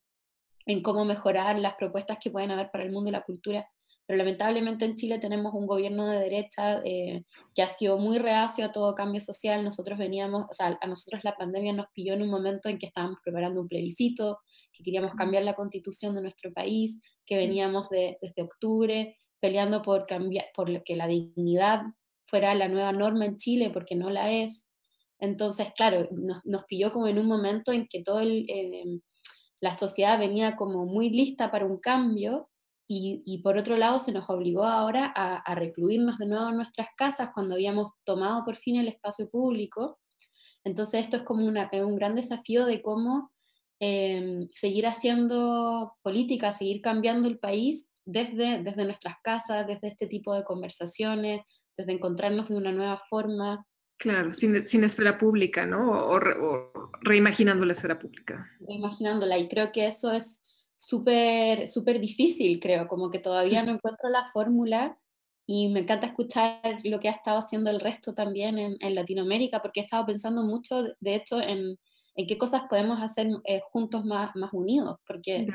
en cómo mejorar las propuestas que pueden haber para el mundo de la cultura pero lamentablemente en Chile tenemos un gobierno de derecha eh, que ha sido muy reacio a todo cambio social. Nosotros veníamos, o sea, a nosotros la pandemia nos pilló en un momento en que estábamos preparando un plebiscito, que queríamos cambiar la constitución de nuestro país, que veníamos de, desde octubre peleando por, cambiar, por que la dignidad fuera la nueva norma en Chile, porque no la es. Entonces, claro, nos, nos pilló como en un momento en que toda eh, la sociedad venía como muy lista para un cambio y, por otro lado, se nos obligó ahora a, recluirnos de nuevo en nuestras casas cuando habíamos tomado por fin el espacio público. Entonces, esto es como una, un gran desafío de cómo em, seguir haciendo política, seguir cambiando el país desde, desde nuestras casas, desde este tipo de conversaciones, desde encontrarnos de una nueva forma. Claro, sin, sin esfera pública, ¿no? o reimaginando la esfera pública. Reimaginándola, y creo que eso es súper difícil, creo, como que todavía no encuentro la fórmula y me encanta escuchar lo que ha estado haciendo el resto también en, Latinoamérica, porque he estado pensando mucho, de hecho, en, qué cosas podemos hacer eh, juntos más, más unidos, porque,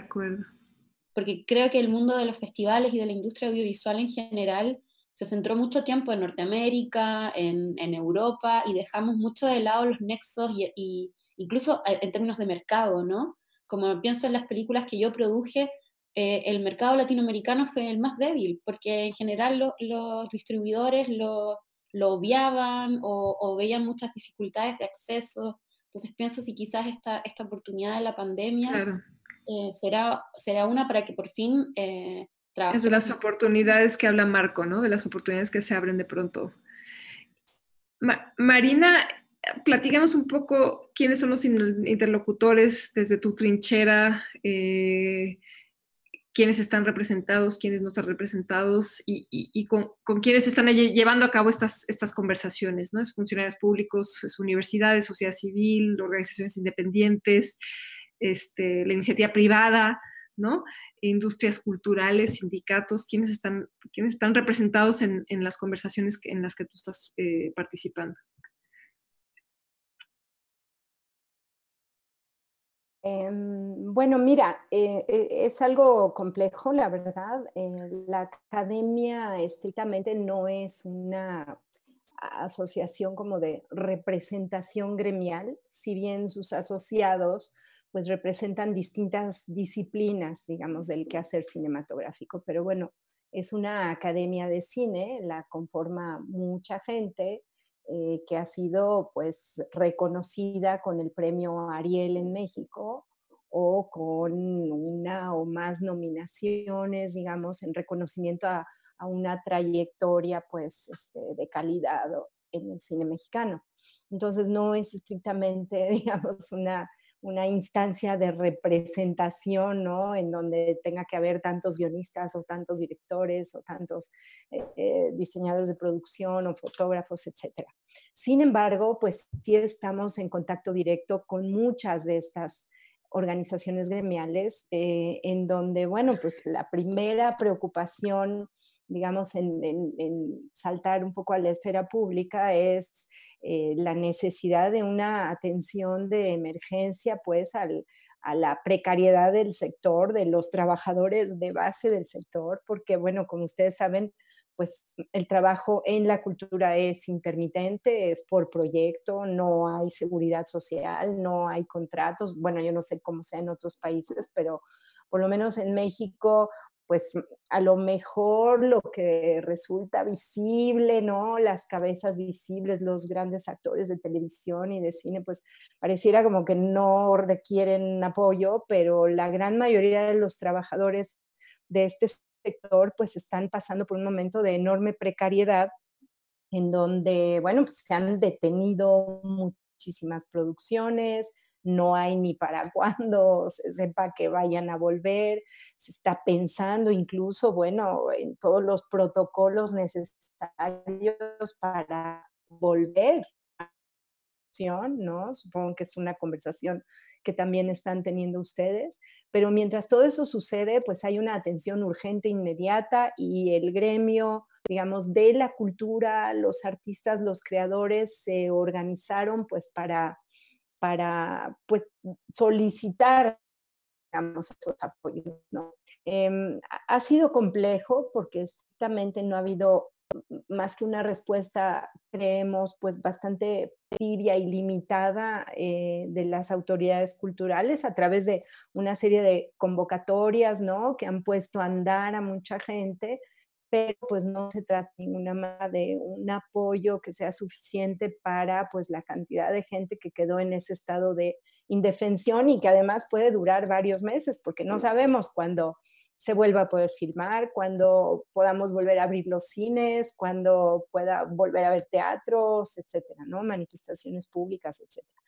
porque creo que el mundo de los festivales y de la industria audiovisual en general se centró mucho tiempo en Norteamérica, en, Europa, y dejamos mucho de lado los nexos y incluso eh, en términos de mercado, ¿no? como pienso en las películas que yo produje, eh, el mercado latinoamericano fue el más débil, porque en general los distribuidores lo, obviaban o, veían muchas dificultades de acceso. Entonces pienso si quizás esta, esta oportunidad de la pandemia eh, será, será una para que por fin... Eh, es de las oportunidades que habla Marco, ¿no? De las oportunidades que se abren de pronto. Marina, platícanos un poco quiénes son los interlocutores desde tu trinchera, eh, quiénes están representados, quiénes no están representados y, con, quiénes están llevando a cabo estas, estas conversaciones, ¿no? Es funcionarios públicos, es universidades, sociedad civil, organizaciones independientes, este, la iniciativa privada, ¿no? Industrias culturales, sindicatos, quiénes están, están representados en, las conversaciones en las que tú estás eh, participando. Em, bueno, mira, eh, eh, es algo complejo, la verdad. Eh, la academia estrictamente no es una asociación como de representación gremial, si bien sus asociados pues representan distintas disciplinas, digamos, del quehacer cinematográfico. Pero bueno, es una academia de cine, la conforma mucha gente, eh, que ha sido pues reconocida con el premio Ariel en México o con una o más nominaciones, digamos, en reconocimiento a, una trayectoria pues este, de calidad en el cine mexicano. Entonces no es estrictamente, digamos, una una instancia de representación, ¿no? En donde tenga que haber tantos guionistas o tantos directores o tantos eh, eh, diseñadores de producción o fotógrafos, etc. Sin embargo, pues sí estamos en contacto directo con muchas de estas organizaciones gremiales, eh, en donde, bueno, pues la primera preocupación digamos, en, saltar un poco a la esfera pública es eh, la necesidad de una atención de emergencia, pues, al, a la precariedad del sector, de los trabajadores de base del sector, porque, bueno, como ustedes saben, pues el trabajo en la cultura es intermitente, es por proyecto, no hay seguridad social, no hay contratos. Bueno, yo no sé cómo sea en otros países, pero por lo menos en México pues a lo mejor lo que resulta visible, ¿no? Las cabezas visibles, los grandes actores de televisión y de cine, pues pareciera como que no requieren apoyo, pero la gran mayoría de los trabajadores de este sector pues están pasando por un momento de enorme precariedad en donde, bueno, pues se han detenido muchísimas producciones, no hay ni para cuando se sepa que vayan a volver, se está pensando incluso, bueno, en todos los protocolos necesarios para volver ¿no? Supongo que es una conversación que también están teniendo ustedes, pero mientras todo eso sucede, pues hay una atención urgente, inmediata y el gremio, digamos, de la cultura, los artistas, los creadores se organizaron pues para para pues, solicitar digamos, esos apoyos. Em, ha sido complejo porque estrictamente no ha habido más que una respuesta, creemos, pues bastante tibia y limitada eh, de las autoridades culturales a través de una serie de convocatorias, ¿no? Que han puesto a andar a mucha gente, pero pues no se trata de ninguna de un apoyo que sea suficiente para pues la cantidad de gente que quedó en ese estado de indefensión y que además puede durar varios meses porque no sabemos cuándo se vuelva a poder filmar, cuando podamos volver a abrir los cines, cuando pueda volver a ver teatros, etcétera, ¿no? Manifestaciones públicas, etcétera.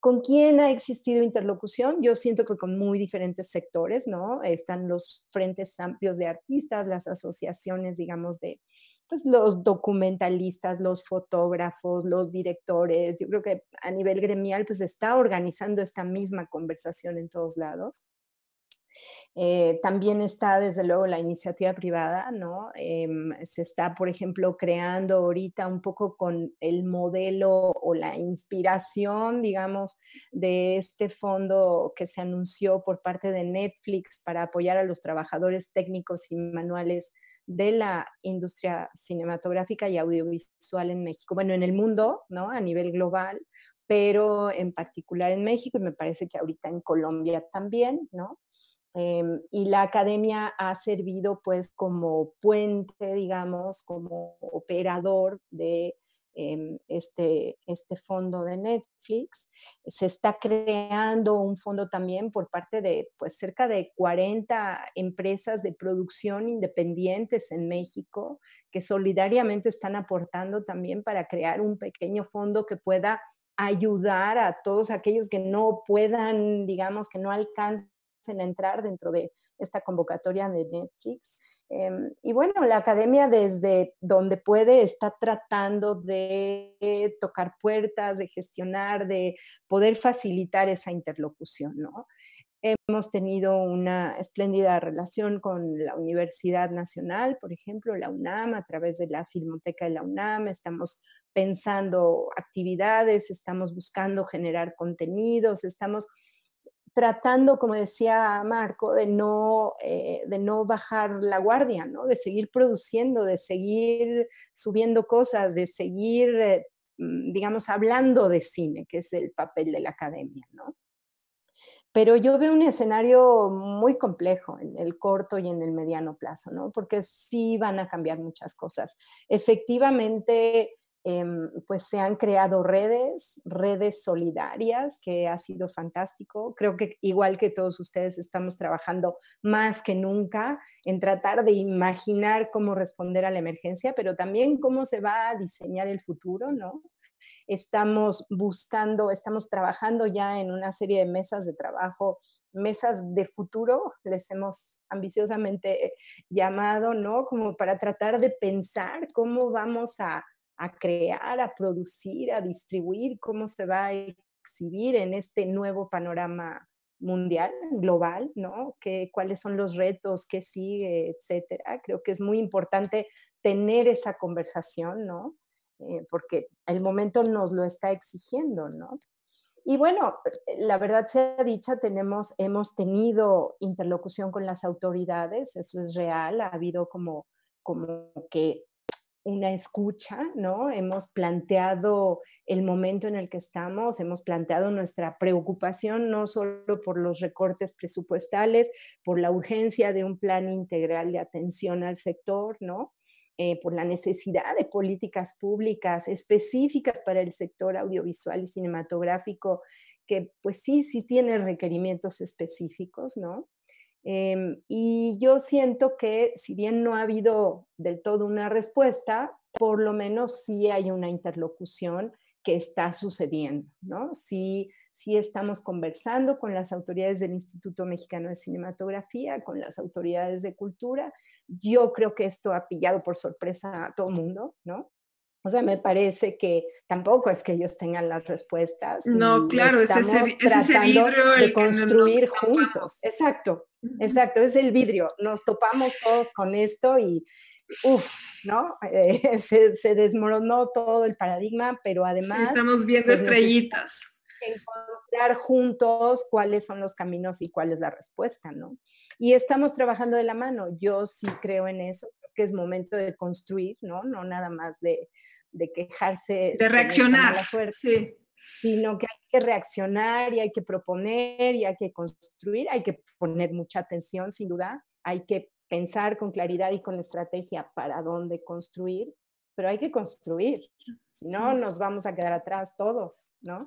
¿Con quién ha existido interlocución? Yo siento que con muy diferentes sectores, ¿no? Están los frentes amplios de artistas, las asociaciones, digamos, de, pues, los documentalistas, los fotógrafos, los directores, yo creo que a nivel gremial pues está organizando esta misma conversación en todos lados. Eh, también está, desde luego, la iniciativa privada, ¿no? Em, se está, por ejemplo, creando ahorita un poco con el modelo o la inspiración, digamos, de este fondo que se anunció por parte de Netflix para apoyar a los trabajadores técnicos y manuales de la industria cinematográfica y audiovisual en México, bueno, en el mundo, ¿no? A nivel global, pero en particular en México y me parece que ahorita en Colombia también, ¿no? Em, y la academia ha servido pues como puente, digamos, como operador de em, este, este fondo de Netflix. Se está creando un fondo también por parte de pues cerca de 40 empresas de producción independientes en México que solidariamente están aportando también para crear un pequeño fondo que pueda ayudar a todos aquellos que no puedan, digamos, que no alcancen en entrar dentro de esta convocatoria de Netflix. Em, y bueno, la academia desde donde puede está tratando de tocar puertas, de gestionar, de poder facilitar esa interlocución, Hemos tenido una espléndida relación con la Universidad Nacional, por ejemplo, la UNAM, a través de la Filmoteca de la UNAM. Estamos pensando actividades, estamos buscando generar contenidos, estamos tratando, como decía Marco, de no, eh, de no bajar la guardia, ¿no? de seguir produciendo, de seguir subiendo cosas, de seguir, eh, mm, digamos, hablando de cine, que es el papel de la academia. ¿no? Pero yo veo un escenario muy complejo en el corto y en el mediano plazo, ¿no? porque sí van a cambiar muchas cosas. Efectivamente, Em, pues se han creado redes, redes solidarias, que ha sido fantástico. Creo que igual que todos ustedes estamos trabajando más que nunca en tratar de imaginar cómo responder a la emergencia, pero también cómo se va a diseñar el futuro, ¿no? Estamos buscando, estamos trabajando ya en una serie de mesas de trabajo mesas de futuro, les hemos ambiciosamente eh, llamado, ¿no? Como para tratar de pensar cómo vamos a a crear, a producir, a distribuir, cómo se va a exhibir en este nuevo panorama mundial, global, ¿no? ¿Qué, ¿Cuáles son los retos? ¿Qué sigue? Etcétera. Creo que es muy importante tener esa conversación, ¿no? Eh, porque el momento nos lo está exigiendo, ¿no? Y bueno, la verdad sea dicha, tenemos, hemos tenido interlocución con las autoridades, eso es real, ha habido como, como que una escucha, ¿no? Hemos planteado el momento en el que estamos, hemos planteado nuestra preocupación no solo por los recortes presupuestales, por la urgencia de un plan integral de atención al sector, ¿no? Eh, por la necesidad de políticas públicas específicas para el sector audiovisual y cinematográfico, que pues sí, sí tiene requerimientos específicos, ¿no? Em, y yo siento que si bien no ha habido del todo una respuesta, por lo menos sí hay una interlocución que está sucediendo, ¿no? Sí, estamos conversando con las autoridades del Instituto Mexicano de Cinematografía, con las autoridades de cultura. Yo creo que esto ha pillado por sorpresa a todo el mundo, ¿no? O sea, me parece que tampoco es que ellos tengan las respuestas. No, claro, es ese, es ese vidrio de construir juntos. Exacto, exacto, es el vidrio. Nos topamos todos con esto y, uff, ¿no? Eh, se, desmoronó todo el paradigma, pero además... Estamos viendo pues, estrellitas. Encontrar juntos cuáles son los caminos y cuál es la respuesta, ¿no? Y estamos trabajando de la mano. Yo sí creo en eso que es momento de construir, ¿no? No nada más de, quejarse. De reaccionar. La suerte, sí. Sino que hay que reaccionar y hay que proponer y hay que construir, hay que poner mucha atención, sin duda, hay que pensar con claridad y con estrategia para dónde construir, pero hay que construir, si no nos vamos a quedar atrás todos, ¿no?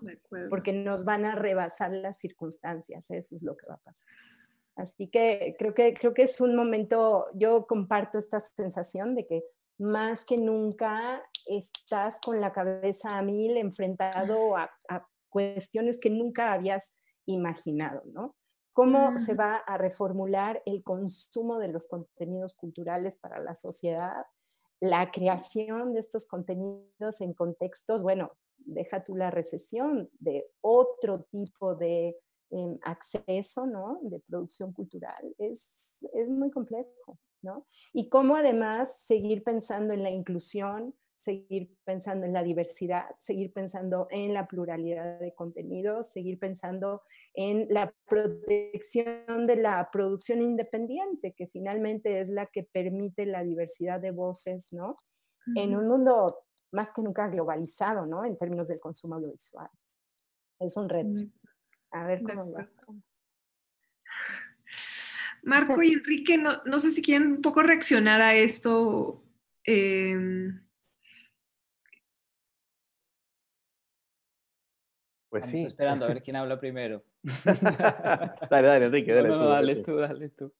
Porque nos van a rebasar las circunstancias, eso es lo que va a pasar. Así que creo que, creo que es un momento, yo comparto esta sensación de que más que nunca estás con la cabeza a mil enfrentado a, cuestiones que nunca habías imaginado, ¿no? ¿Cómo se va a reformular el consumo de los contenidos culturales para la sociedad? La creación de estos contenidos en contextos, bueno, deja tú la recesión de otro tipo de Em, acceso, ¿no? De producción cultural. Es, es muy complejo, ¿no? Y cómo además seguir pensando en la inclusión, seguir pensando en la diversidad, seguir pensando en la pluralidad de contenidos, seguir pensando en la protección de la producción independiente, que finalmente es la que permite la diversidad de voces, ¿no? En un mundo más que nunca globalizado, ¿no? En términos del consumo audiovisual. Es un reto. Mm. A ver cómo Marco y Enrique, no, no, sé si quieren un poco reaccionar a esto. Em, pues sí. esperando a ver quién habla primero. dale, dale, Enrique, dale, tú, dale tú. Dale tú,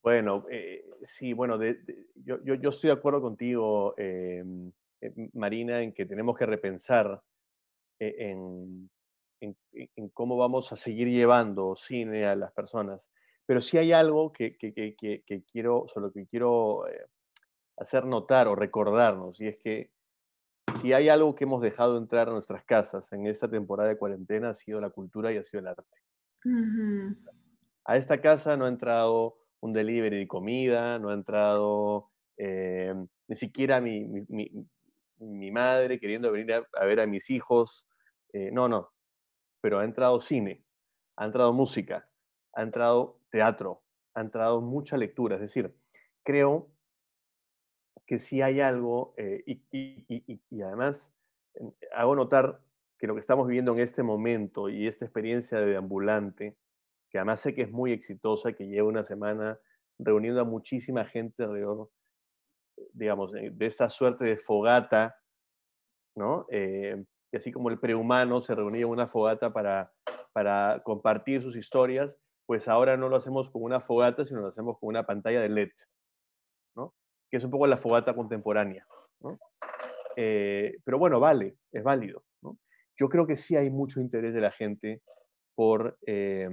Bueno, eh, sí, bueno, yo, yo, yo, estoy de acuerdo contigo, em, eh, Marina, en que tenemos que repensar eh, en, en, cómo vamos a seguir llevando cine a las personas. Pero sí hay algo que, que, que, quiero, sobre que quiero eh, hacer notar o recordarnos, y es que si hay algo que hemos dejado entrar a nuestras casas en esta temporada de cuarentena ha sido la cultura y ha sido el arte. A esta casa no ha entrado un delivery de comida, no ha entrado eh, ni siquiera mi, mi, madre queriendo venir a, ver a mis hijos. Eh, no, no pero ha entrado cine, ha entrado música, ha entrado teatro, ha entrado mucha lectura. Es decir, creo que si hay algo, eh, y, además hago notar que lo que estamos viviendo en este momento y esta experiencia de ambulante, que además sé que es muy exitosa, que lleva una semana reuniendo a muchísima gente alrededor, digamos, de esta suerte de fogata, ¿no? Eh, y así como el prehumano se reunía en una fogata para, para compartir sus historias, pues ahora no lo hacemos con una fogata, sino lo hacemos con una pantalla de LED, que es un poco la fogata contemporánea. Eh, pero bueno, vale, es válido. Yo creo que sí hay mucho interés de la gente por, eh,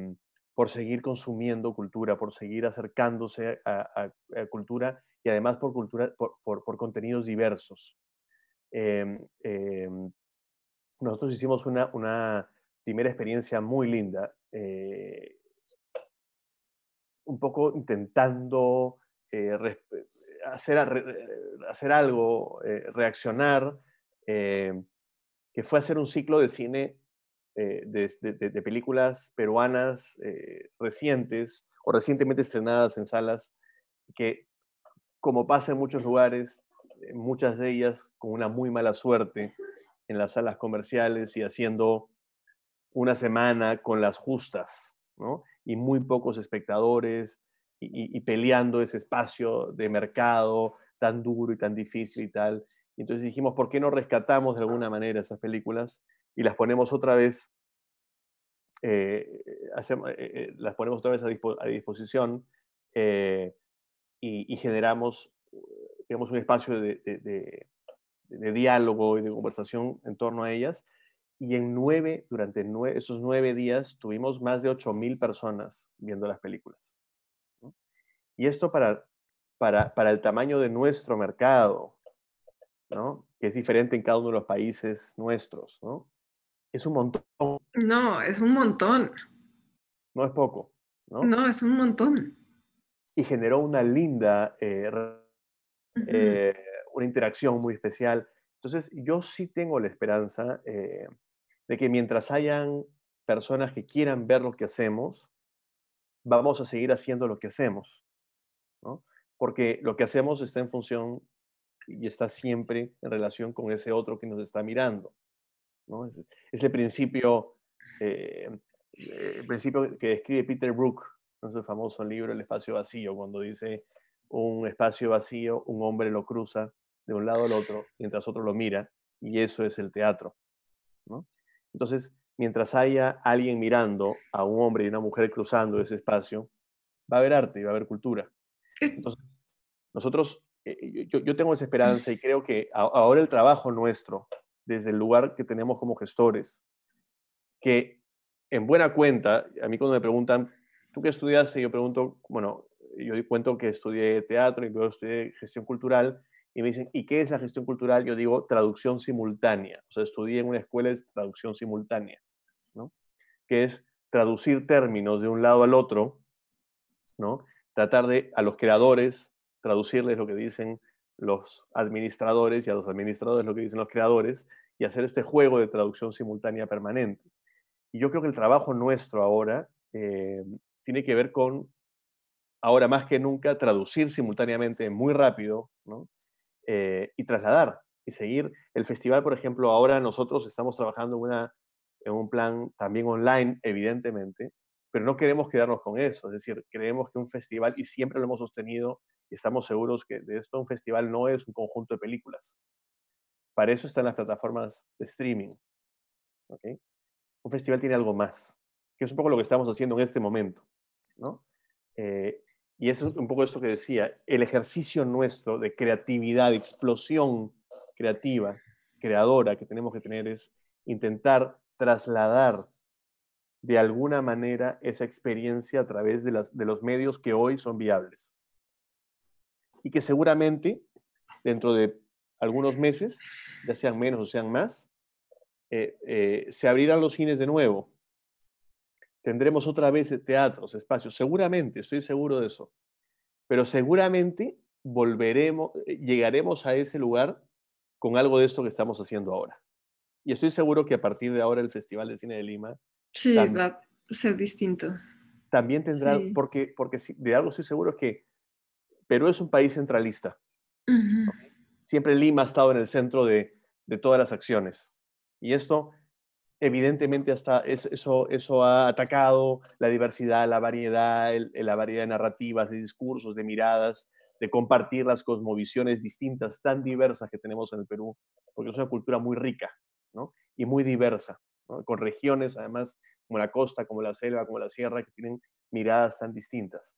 por seguir consumiendo cultura, por seguir acercándose a, cultura y además por, cultura, por, contenidos diversos. Em, em, nosotros hicimos una, primera experiencia muy linda, eh, un poco intentando eh, hacer, eh, hacer, algo, reaccionar, que fue hacer un ciclo de cine de, películas peruanas recientes o recientemente estrenadas en salas, que como pasa en muchos lugares, muchas de ellas con una muy mala suerte, en las salas comerciales y haciendo una semana con las justas, ¿no? Y muy pocos espectadores y, peleando ese espacio de mercado tan duro y tan difícil y tal. Entonces dijimos, ¿por qué no rescatamos de alguna manera esas películas y las ponemos otra vez, eh, hacemos, eh, eh, las ponemos otra vez a, disposición y, generamos, digamos, un espacio de de diálogo y de conversación en torno a ellas. Y en nueve, durante esos nueve días, tuvimos más de mil personas viendo las películas. Y esto para, para, para, el tamaño de nuestro mercado, que es diferente en cada uno de los países nuestros, es un montón. No, es un montón. No es poco. No, es un montón. Y generó una linda eh, una interacción muy especial. Entonces, yo sí tengo la esperanza eh, de que mientras hayan personas que quieran ver lo que hacemos, vamos a seguir haciendo lo que hacemos, Porque lo que hacemos está en función y está siempre en relación con ese otro que nos está mirando, ¿no? Es, principio, eh, el principio que describe Peter Brook en su famoso libro El espacio vacío, cuando dice un espacio vacío, un hombre lo cruza de un lado al otro mientras otro lo mira, y eso es el teatro. Entonces, mientras haya alguien mirando a un hombre y una mujer cruzando ese espacio, va a haber arte y va a haber cultura. Entonces, nosotros, eh, yo, tengo esa mm. esperanza y creo que ahora el trabajo nuestro, desde el lugar que tenemos como gestores, que en buena cuenta, a mí cuando me preguntan, ¿tú qué estudiaste? Yo pregunto, bueno, yo cuento que estudié teatro y luego estudié gestión cultural, y me dicen, ¿y qué es la gestión cultural? Yo digo traducción simultánea. O sea, estudié en una escuela de traducción simultánea, ¿no? Que es traducir términos de un lado al otro, ¿no? Tratar de a los creadores traducirles lo que dicen los administradores y a los administradores lo que dicen los creadores y hacer este juego de traducción simultánea permanente. Y yo creo que el trabajo nuestro ahora eh, tiene que ver con, ahora más que nunca, traducir simultáneamente muy rápido, ¿no? Eh, y trasladar y seguir. El festival, por ejemplo, ahora nosotros estamos trabajando en, una, en un plan también online, evidentemente, pero no queremos quedarnos con eso. Es decir, creemos que un festival, y siempre lo hemos sostenido, y estamos seguros que de esto un festival no es un conjunto de películas. Para eso están las plataformas de streaming. Un festival tiene algo más, que es un poco lo que estamos haciendo en este momento. ¿no? Eh, y eso es un poco esto que decía, el ejercicio nuestro de creatividad, explosión creativa, creadora que tenemos que tener es intentar trasladar de alguna manera esa experiencia a través de, de los medios que hoy son viables. Y que seguramente dentro de algunos meses, ya sean menos o sean más, eh, eh, se abrirán los cines de nuevo tendremos otra vez eh, teatros, espacios, seguramente, estoy seguro de eso, pero seguramente volveremos, eh, llegaremos a ese lugar con algo de esto que estamos haciendo ahora. Y estoy seguro que a partir de ahora el Festival de Cine de Lima sí, va a ser distinto. También tendrá, porque, porque de algo estoy seguro que Perú es un país centralista. Siempre Lima ha estado en el centro de todas las acciones. Y esto evidentemente hasta eso, eso ha atacado la diversidad, la variedad, el, la variedad de narrativas, de discursos, de miradas, de compartir las cosmovisiones distintas, tan diversas que tenemos en el Perú, porque es una cultura muy rica ¿no? y muy diversa, con regiones además como la costa, como la selva, como la sierra, que tienen miradas tan distintas.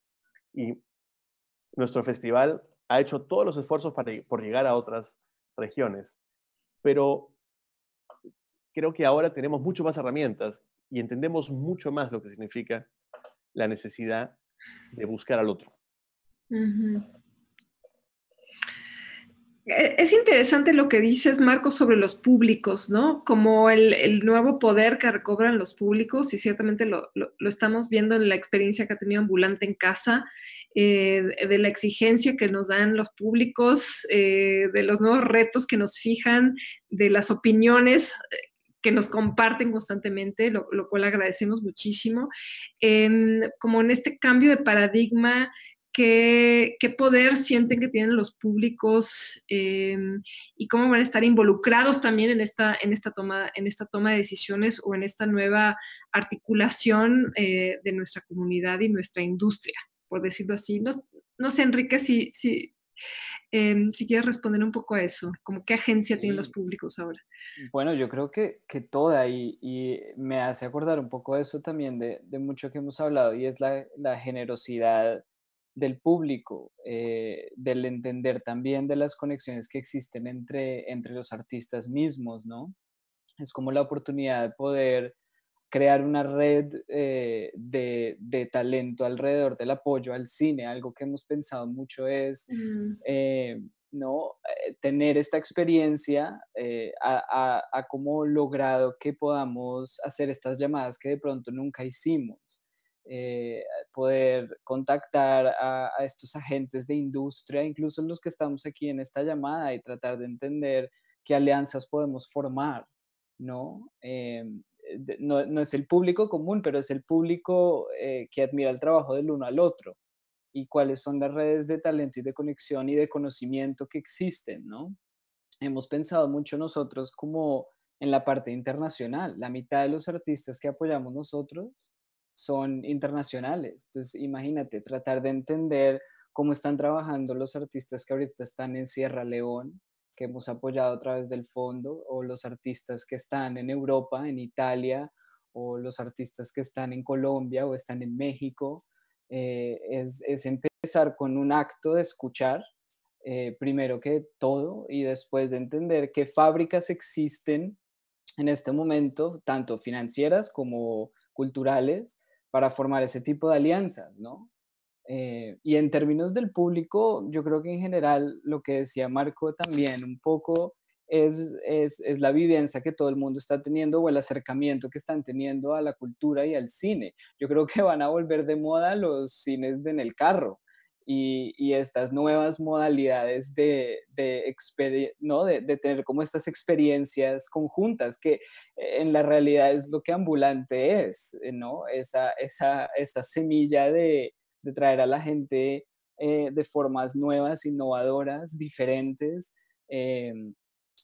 Y nuestro festival ha hecho todos los esfuerzos para, por llegar a otras regiones, pero creo que ahora tenemos mucho más herramientas y entendemos mucho más lo que significa la necesidad de buscar al otro. E, es interesante lo que dices, Marco, sobre los públicos, ¿no? Como el, nuevo poder que recobran los públicos, y ciertamente lo, estamos viendo en la experiencia que ha tenido Ambulante en casa, eh, de la exigencia que nos dan los públicos, eh, de los nuevos retos que nos fijan, de las opiniones eh, que nos comparten constantemente, lo, cual agradecemos muchísimo. como en este cambio de paradigma, ¿qué, poder sienten que tienen los públicos eh, y cómo van a estar involucrados también en esta, en esta, toma, en esta toma de decisiones o en esta nueva articulación eh, de nuestra comunidad y nuestra industria, por decirlo así? No, sé, Enrique, si si quieres responder un poco a eso, como qué agencia tienen los públicos ahora. Bueno, yo creo que, que toda y, me hace acordar un poco eso también, de, mucho que hemos hablado y es la, generosidad del público, eh, del entender también de las conexiones que existen entre, entre los artistas mismos, ¿no? Es como la oportunidad de poder crear una red eh, de, talento alrededor del apoyo al cine. Algo que hemos pensado mucho es eh, ¿no? Eh, tener esta experiencia a, a, cómo logrado que podamos hacer estas llamadas que de pronto nunca hicimos. poder contactar a, estos agentes de industria, incluso los que estamos aquí en esta llamada, y tratar de entender qué alianzas podemos formar, ¿no? Em, eh, no, es el público común, pero es el público eh, que admira el trabajo del uno al otro y cuáles son las redes de talento y de conexión y de conocimiento que existen, ¿no? Hemos pensado mucho nosotros como en la parte internacional. La mitad de los artistas que apoyamos nosotros son internacionales. Entonces, imagínate, tratar de entender cómo están trabajando los artistas que ahorita están en Sierra León, que hemos apoyado a través del fondo o los artistas que están en Europa, en Italia o los artistas que están en Colombia o están en México, eh, es, es, empezar con un acto de escuchar, eh, primero que todo, y después de entender qué fábricas existen en este momento, tanto financieras como culturales, para formar ese tipo de alianzas, ¿no? Eh, y en términos del público, yo creo que en general lo que decía Marco también un poco es, es, es, la vivencia que todo el mundo está teniendo o el acercamiento que están teniendo a la cultura y al cine. Yo creo que van a volver de moda los cines en el carro y, y estas nuevas modalidades de, de, ¿no? de, de, tener como estas experiencias conjuntas, que en la realidad es lo que ambulante es, ¿no? esa, esa, semilla de de traer a la gente eh, de formas nuevas, innovadoras, diferentes, em,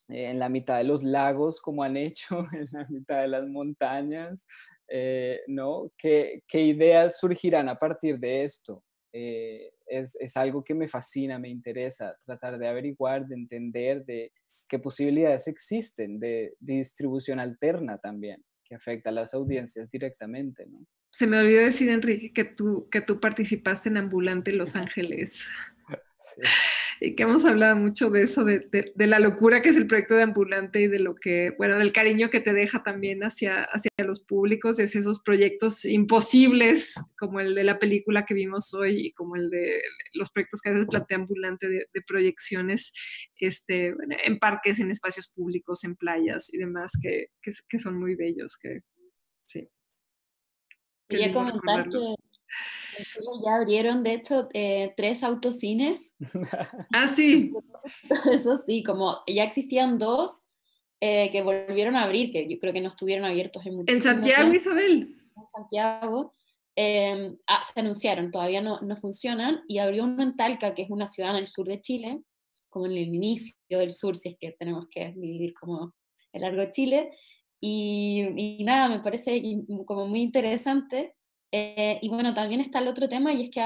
en la mitad de los lagos como han hecho, en la mitad de las montañas, eh, ¿no? ¿Qué, ideas surgirán a partir de esto? Eh, es, algo que me fascina, me interesa, tratar de averiguar, de entender, de qué posibilidades existen de, distribución alterna también, que afecta a las audiencias directamente, ¿no? se me olvidó decir, Enrique, que tú, que tú participaste en Ambulante Los Ángeles. Y que hemos hablado mucho de eso, de, la locura que es el proyecto de Ambulante y de lo que, bueno, del cariño que te deja también hacia, hacia los públicos, es esos proyectos imposibles, como el de la película que vimos hoy y como el de los proyectos que a veces plantea Ambulante de, proyecciones este, en parques, en espacios públicos, en playas y demás, que, que son muy bellos, que sí. Quería comentar que ya abrieron, de hecho, eh, tres autocines. ah, sí. Eso sí, como ya existían dos eh, que volvieron a abrir, que yo creo que no estuvieron abiertos en En Santiago, Isabel. En Santiago. Em, ah, se anunciaron, todavía no, no funcionan, y abrió uno en Talca, que es una ciudad en el sur de Chile, como en el inicio del sur, si es que tenemos que vivir como el largo de Chile, y, nada, me parece mm, como muy interesante. Eh, y bueno, también está el otro tema y es que,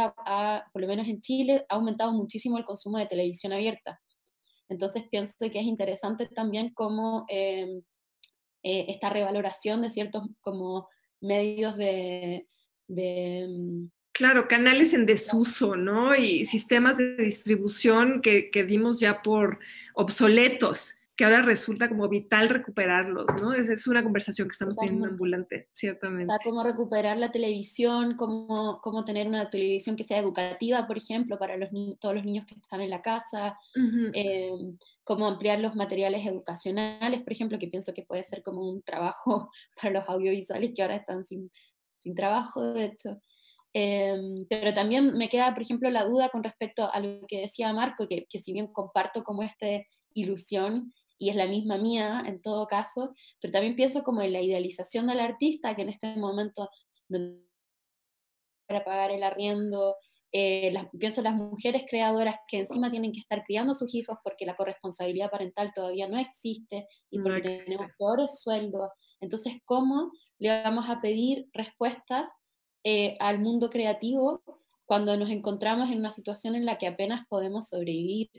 por lo menos en Chile, ha aumentado muchísimo el consumo de televisión abierta. Entonces pienso que es interesante también cómo em, eh, esta revaloración de ciertos como medios de, de mm, Claro, canales en desuso, ¿no? Y sistemas de distribución que dimos ya por obsoletos que ahora resulta como vital recuperarlos, ¿no? Es, es una conversación que estamos teniendo ambulante, ciertamente. O sea, cómo recuperar la televisión, cómo, tener una televisión que sea educativa, por ejemplo, para los todos los niños que están en la casa, em, cómo ampliar los materiales educacionales, por ejemplo, que pienso que puede ser como un trabajo para los audiovisuales que ahora están sin, sin trabajo, de hecho. Em, pero también me queda, por ejemplo, la duda con respecto a lo que decía Marco, que, que si bien comparto como esta ilusión y es la misma mía en todo caso, pero también pienso como en la idealización del artista que en este momento para pagar el arriendo, eh, pienso las mujeres creadoras que encima tienen que estar criando a sus hijos porque la corresponsabilidad parental todavía no existe y porque tenemos peores sueldos. Entonces, ¿cómo le vamos a pedir respuestas eh, al mundo creativo cuando nos encontramos en una situación en la que apenas podemos sobrevivir?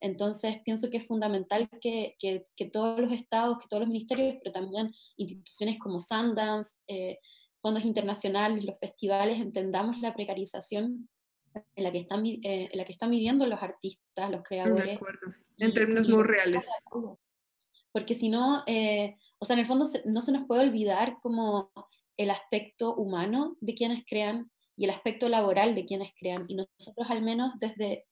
Entonces, pienso que es fundamental que, todos los estados, que todos los ministerios, pero también instituciones como Sundance, eh, fondos internacionales, los festivales, entendamos la precarización en la que están, eh, la que están viviendo los artistas, los creadores. en términos muy reales. Porque si no, eh, o sea, en el fondo no se nos puede olvidar como el aspecto humano de quienes crean y el aspecto laboral de quienes crean. Y nosotros al menos desde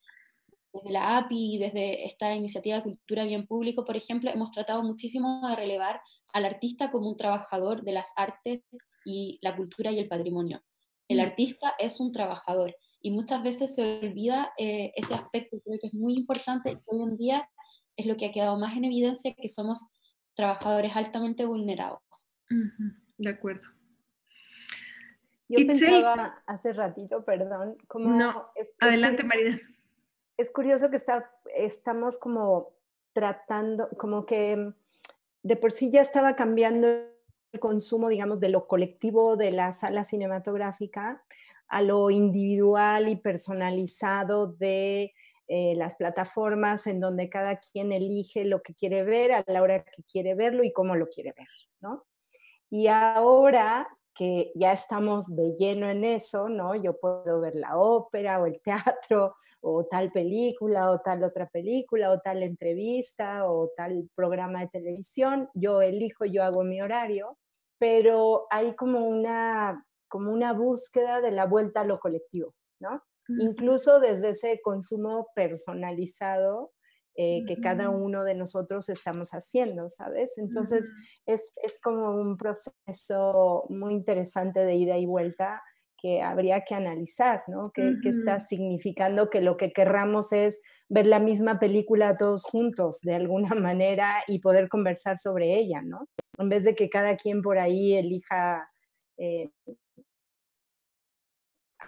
desde la API, desde esta iniciativa de Cultura Bien Público, por ejemplo, hemos tratado muchísimo de relevar al artista como un trabajador de las artes y la cultura y el patrimonio. El mm. artista es un trabajador y muchas veces se olvida eh, ese aspecto, creo que es muy importante y hoy en día es lo que ha quedado más en evidencia, que somos trabajadores altamente vulnerados. De acuerdo. Yo pensaba hace ratito, perdón, como... No, adelante Marina es curioso que está, estamos como tratando, como que mm, de por sí ya estaba cambiando el consumo, digamos, de lo colectivo de la sala cinematográfica a lo individual y personalizado de eh, las plataformas en donde cada quien elige lo que quiere ver, a la hora que quiere verlo y cómo lo quiere ver, ¿no? Y ahora que ya estamos de lleno en eso, ¿no? Yo puedo ver la ópera o el teatro o tal película o tal otra película o tal entrevista o tal programa de televisión, yo elijo, yo hago mi horario, pero hay como una, como una búsqueda de la vuelta a lo colectivo, ¿no? Incluso desde ese consumo personalizado eh, que cada uno de nosotros estamos haciendo, ¿sabes? Entonces es, como un proceso muy interesante de ida y vuelta que habría que analizar, ¿no? ¿Qué, está significando que lo que querramos es ver la misma película todos juntos, de alguna manera, y poder conversar sobre ella, ¿no? En vez de que cada quien por ahí elija eh,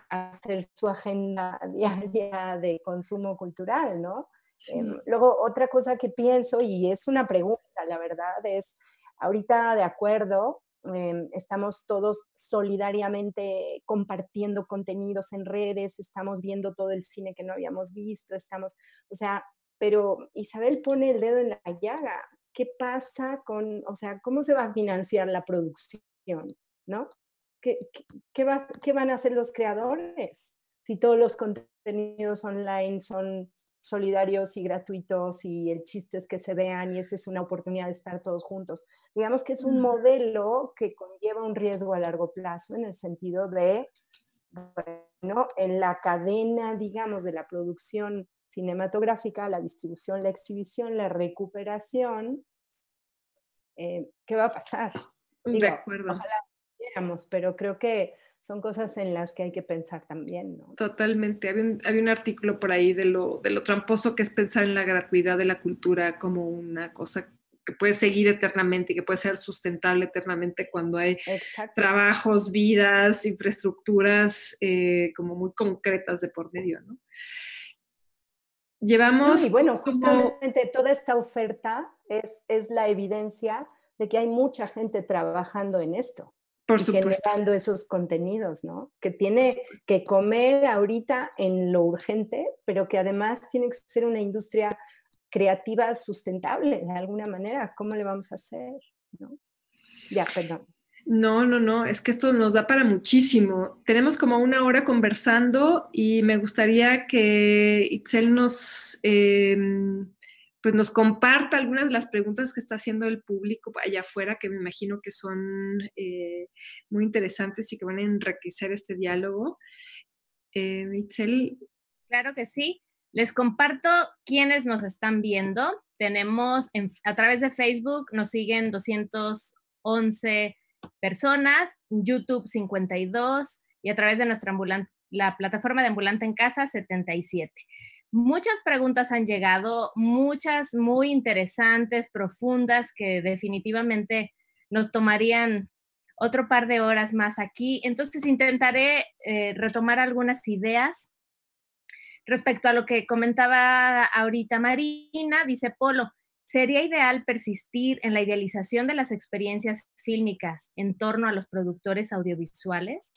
hacer su agenda diaria de consumo cultural, ¿no? Em, luego, otra cosa que pienso, y es una pregunta, la verdad, es, ahorita de acuerdo, em, estamos todos solidariamente compartiendo contenidos en redes, estamos viendo todo el cine que no habíamos visto, estamos, o sea, pero Isabel pone el dedo en la llaga. ¿Qué pasa con, o sea, cómo se va a financiar la producción, ¿no? qué van a hacer los creadores si todos los contenidos online son solidarios y gratuitos y el chiste es que se vean y esa es una oportunidad de estar todos juntos. Digamos que es un modelo que conlleva un riesgo a largo plazo en el sentido de, bueno, en la cadena, digamos, de la producción cinematográfica, la distribución, la exhibición, la recuperación, eh, ¿qué va a pasar? de acuerdo. Ojalá pero creo que son cosas en las que hay que pensar también, ¿no? Totalmente. Había un, artículo por ahí de lo, tramposo que es pensar en la gratuidad de la cultura como una cosa que puede seguir eternamente y que puede ser sustentable eternamente cuando hay trabajos, vidas, infraestructuras eh, como muy concretas de por medio, ¿no? Llevamos... y bueno, justamente toda esta oferta es la evidencia de que hay mucha gente trabajando en esto. Por supuesto. generando esos contenidos, ¿no? Que tiene que comer ahorita en lo urgente, pero que además tiene que ser una industria creativa sustentable de alguna manera. ¿Cómo le vamos a hacer? Ya, perdón. No, no, no, es que esto nos da para muchísimo. Tenemos como una hora conversando y me gustaría que Itzel nos... Em, pues nos comparta algunas de las preguntas que está haciendo el público allá afuera, que me imagino que son eh, muy interesantes y que van a enriquecer este diálogo. Eh, Claro que sí. Les comparto quienes nos están viendo. Tenemos a través de Facebook, nos siguen 211 personas, YouTube 52 y a través de nuestra la plataforma de Ambulante en Casa 77. Muchas preguntas han llegado, muchas muy interesantes, profundas, que definitivamente nos tomarían otro par de horas más aquí. Entonces intentaré eh, retomar algunas ideas respecto a lo que comentaba ahorita Marina. Dice Polo, sería ideal persistir en la idealización de las experiencias fílmicas en torno a los productores audiovisuales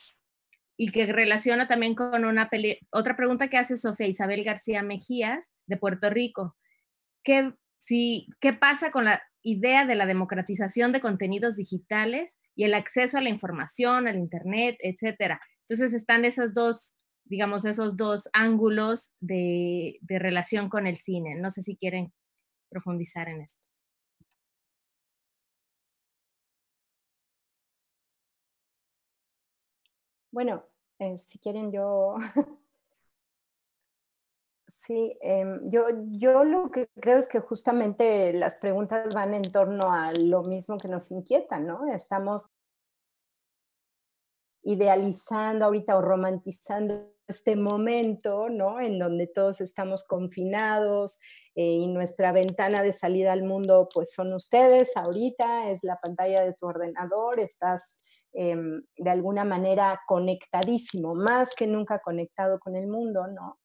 y que relaciona también con una peli otra pregunta que hace Sofía Isabel García Mejías de Puerto Rico. ¿Qué, si, ¿Qué pasa con la idea de la democratización de contenidos digitales y el acceso a la información, al Internet, etcétera? Entonces están esas dos, digamos, esos dos ángulos de relación con el cine. No sé si quieren profundizar en esto. Bueno, eh, si quieren yo... sí, em, yo, yo lo que creo es que justamente las preguntas van en torno a lo mismo que nos inquieta, ¿no? Estamos idealizando ahorita o romantizando este momento, ¿no? En donde todos estamos confinados eh, y nuestra ventana de salida al mundo, pues son ustedes, ahorita es la pantalla de tu ordenador, estás em, de alguna manera conectadísimo, más que nunca conectado con el mundo, ¿no?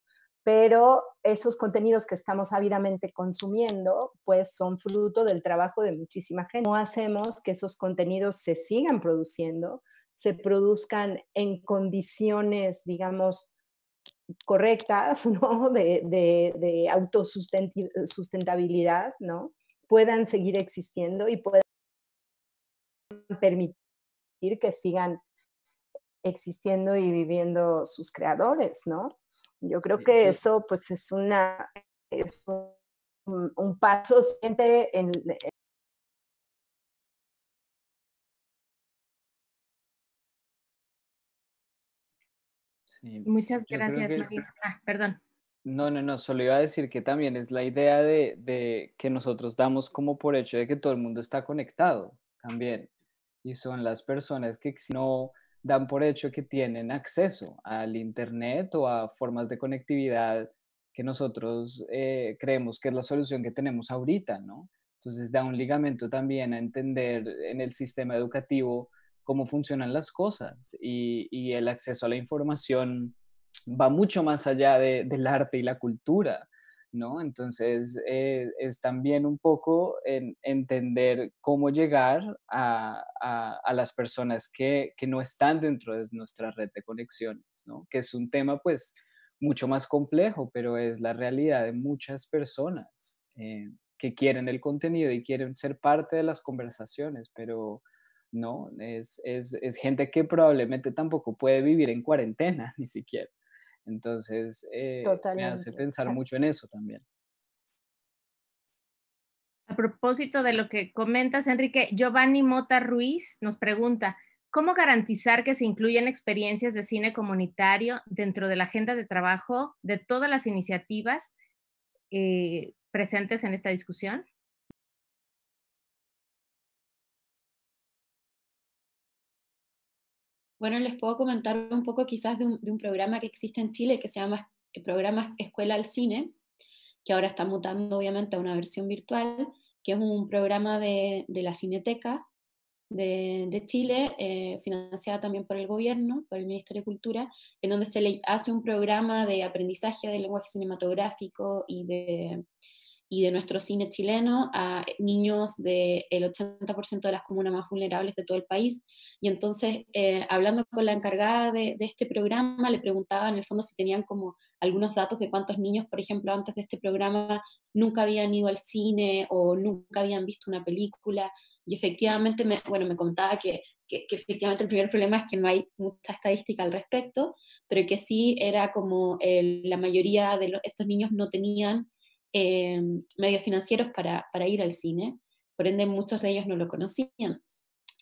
Pero esos contenidos que estamos ávidamente consumiendo, pues son fruto del trabajo de muchísima gente. No hacemos que esos contenidos se sigan produciendo, se produzcan en condiciones, digamos, correctas, ¿no? De, de, autosustentabilidad, ¿no? Puedan seguir existiendo y puedan permitir que sigan existiendo y viviendo sus creadores, ¿no? Yo creo que eso pues es una un, paso siguiente en, Muchas gracias, María. Ah, perdón. No, no, no, solo iba a decir que también es la idea de, de, que nosotros damos como por hecho de que todo el mundo está conectado también. Y son las personas que no dan por hecho que tienen acceso al Internet o a formas de conectividad que nosotros eh, creemos que es la solución que tenemos ahorita, ¿no? Entonces da un ligamento también a entender en el sistema educativo cómo funcionan las cosas y, el acceso a la información va mucho más allá del arte y la cultura, ¿no? Entonces eh, es también un poco entender cómo llegar a, las personas que, no están dentro de nuestra red de conexiones, ¿no? Que es un tema pues mucho más complejo, pero es la realidad de muchas personas eh, que quieren el contenido y quieren ser parte de las conversaciones, pero ¿no? Es, gente que probablemente tampoco puede vivir en cuarentena, ni siquiera. Entonces, eh, me hace pensar mucho en eso también. A propósito de lo que comentas, Enrique, Giovanni Mota Ruiz nos pregunta, ¿cómo garantizar que se incluyan experiencias de cine comunitario dentro de la agenda de trabajo de todas las iniciativas eh, presentes en esta discusión? Bueno, les puedo comentar un poco quizás de un, programa que existe en Chile que se llama programa Escuela al Cine, que ahora está mutando obviamente a una versión virtual, que es un programa de, la Cineteca de, Chile, eh, financiado también por el gobierno, por el Ministerio de Cultura, en donde se le hace un programa de aprendizaje del lenguaje cinematográfico y de y de nuestro cine chileno a niños del 80% de las comunas más vulnerables de todo el país. Y entonces, eh, hablando con la encargada de, este programa, le preguntaba en el fondo si tenían como algunos datos de cuántos niños, por ejemplo, antes de este programa nunca habían ido al cine o nunca habían visto una película. Y efectivamente, me, bueno, me contaba que, que, efectivamente el primer problema es que no hay mucha estadística al respecto, pero que sí era como la mayoría de estos niños no tenían Em, medios financieros para, ir al cine, por ende muchos de ellos no lo conocían.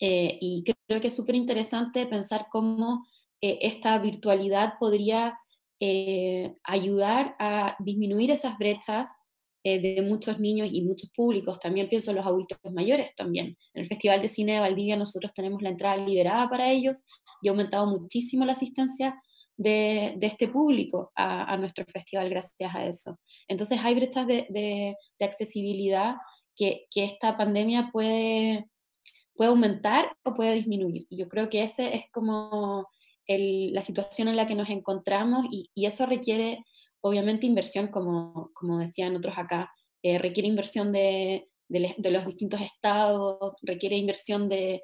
Eh, y creo que es súper interesante pensar cómo eh, esta virtualidad podría eh, ayudar a disminuir esas brechas de muchos niños y muchos públicos. También pienso en los adultos mayores también. En el Festival de Cine de Valdivia nosotros tenemos la entrada liberada para ellos y ha aumentado muchísimo la asistencia de, este público a, nuestro festival gracias a eso. Entonces hay brechas de, accesibilidad que, esta pandemia puede, puede aumentar o puede disminuir. yo creo que esa es como la situación en la que nos encontramos y, eso requiere obviamente inversión, como, como decían otros acá, eh, requiere inversión de, los distintos estados, requiere inversión de,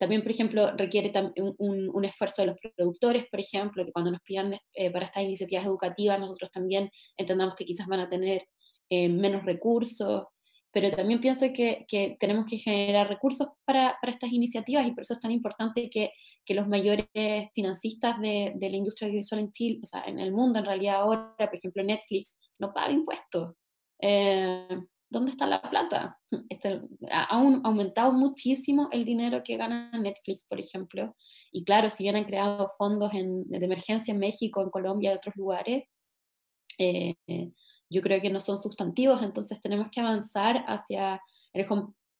también, por ejemplo, requiere un, un, esfuerzo de los productores, por ejemplo, que cuando nos pidan eh, para estas iniciativas educativas, nosotros también entendamos que quizás van a tener eh, menos recursos, pero también pienso que, tenemos que generar recursos para, estas iniciativas y por eso es tan importante que, los mayores financistas de, la industria audiovisual en Chile, o sea, en el mundo en realidad ahora, por ejemplo, Netflix, no paga impuestos. Eh, ¿dónde está la plata? Este, ha aumentado muchísimo el dinero que gana Netflix, por ejemplo. Y claro, si bien han creado fondos de emergencia en México, en Colombia, y otros lugares, eh, eh, yo creo que no son sustantivos, entonces tenemos que avanzar hacia el eh,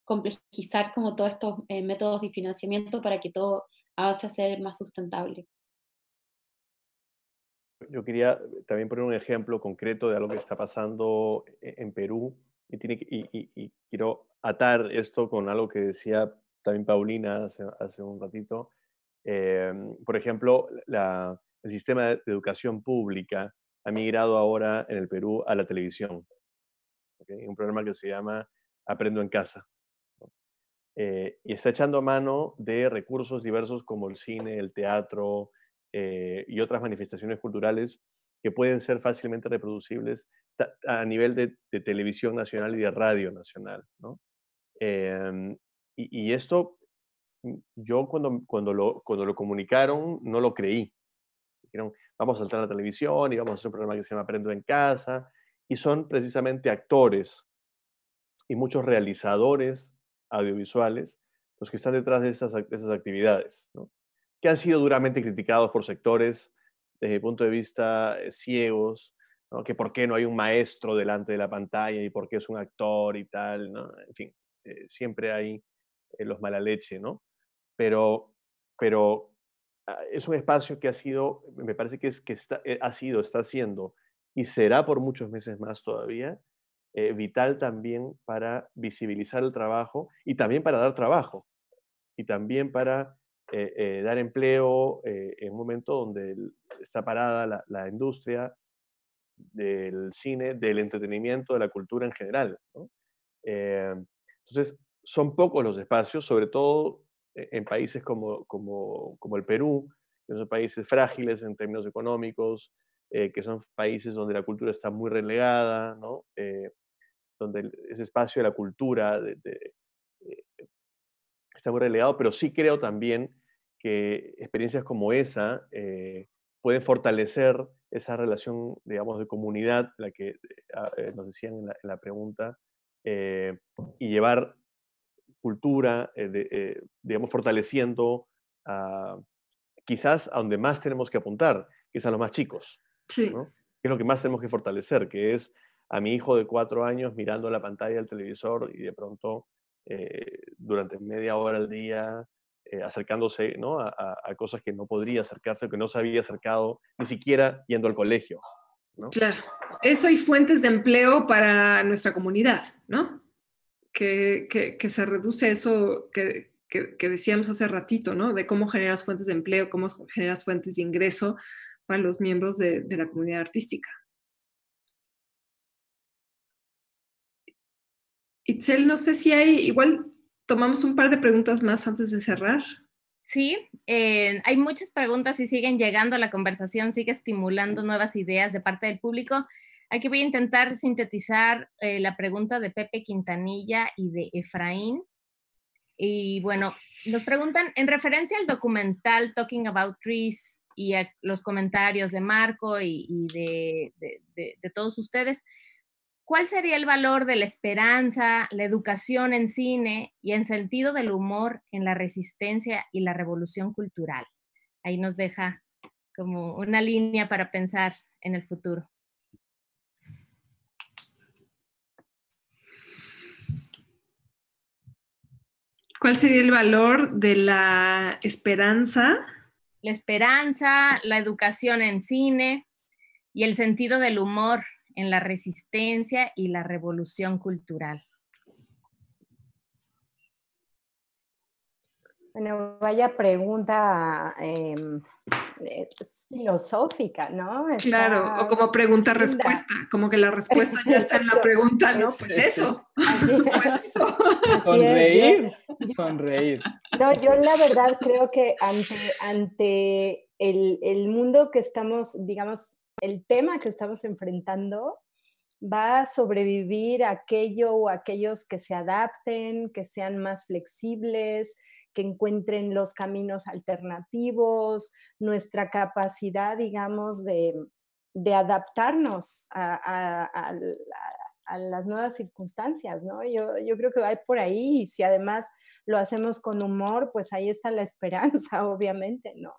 complejizar como todos estos métodos de financiamiento para que todo avance a ser más sustentable. Yo quería también poner un ejemplo concreto de algo que está pasando en Perú y, quiero atar esto con algo que decía también Paulina hace, un ratito. Em, por ejemplo, el sistema de educación pública ha migrado ahora en el Perú a la televisión. Un programa que se llama Aprendo en casa. Eh, y está echando mano de recursos diversos como el cine, el teatro eh, y otras manifestaciones culturales que pueden ser fácilmente reproducibles a nivel de, televisión nacional y de radio nacional. Em, y, esto, mm, yo cuando, cuando, lo, comunicaron, no lo creí. Dijeron, vamos a saltar a la televisión y vamos a hacer un programa que se llama Aprendo en Casa. Y son precisamente actores y muchos realizadores audiovisuales los que están detrás de esas actividades, que han sido duramente criticados por sectores desde el punto de vista eh, ciegos, que por qué no hay un maestro delante de la pantalla y por qué es un actor y tal, en fin, eh, siempre hay eh, los mala leche, ¿no? Pero, ah, es un espacio que ha sido, me parece que, es, que está, eh, ha sido, está siendo y será por muchos meses más todavía, vital también para visibilizar el trabajo y también para dar trabajo y también para dar empleo en un momento donde está parada la industria, del cine, del entretenimiento, de la cultura en general. Eh, entonces, son pocos los espacios, sobre todo e-, en países como, el Perú, que son países frágiles en términos económicos, eh, que son países donde la cultura está muy relegada, eh, donde ese espacio de la cultura está muy relegado, pero sí creo también que experiencias como esa, ¿Pueden fortalecer esa relación, digamos, de comunidad, la que eh, ah, eh, nos decían en la, pregunta, eh, y llevar cultura, digamos, fortaleciendo quizás a donde más tenemos que apuntar, que es a los más chicos. Sí. Que es lo que más tenemos que fortalecer, que es a mi hijo de cuatro años mirando la pantalla del televisor y de pronto durante media hora al día eh, acercándose ¿no? a, cosas que no podría acercarse, que no se había acercado, ni siquiera yendo al colegio. Claro, eso hay fuentes de empleo para nuestra comunidad, ¿no? Que, que, se reduce eso que, decíamos hace ratito, ¿no? De cómo generas fuentes de empleo, cómo generas fuentes de ingreso para los miembros de, de la comunidad artística. Itzel, no sé si hay, igual tomamos un par de preguntas más antes de cerrar. Sí, eh, hay muchas preguntas y siguen llegando a la conversación, sigue estimulando nuevas ideas de parte del público. Aquí voy a intentar sintetizar eh, la pregunta de Pepe Quintanilla y de Efraín. Y bueno, nos preguntan, en referencia al documental Talking About Trees y a los comentarios de Marco y, de todos ustedes, ¿Cuál sería el valor de la esperanza, la educación en cine y el sentido del humor en la resistencia y la revolución cultural? Ahí nos deja como una línea para pensar en el futuro. ¿Cuál sería el valor de la esperanza? La esperanza, la educación en cine y el sentido del humor en la resistencia y la revolución cultural. Bueno, vaya pregunta em, eh, pues, filosófica, ¿no? claro, o como pregunta-respuesta, como que la respuesta ya está en la pregunta, ¿no? Pues eso. sonreír, sonreír. No, yo la verdad creo que ante, el mundo que estamos, digamos, el tema que estamos enfrentando va a sobrevivir aquello o aquellos que se adapten, que sean más flexibles, que encuentren los caminos alternativos, nuestra capacidad, digamos, de, adaptarnos a, las nuevas circunstancias, ¿no? Yo, creo que va a por ahí y si además lo hacemos con humor, pues ahí está la esperanza, obviamente, ¿no?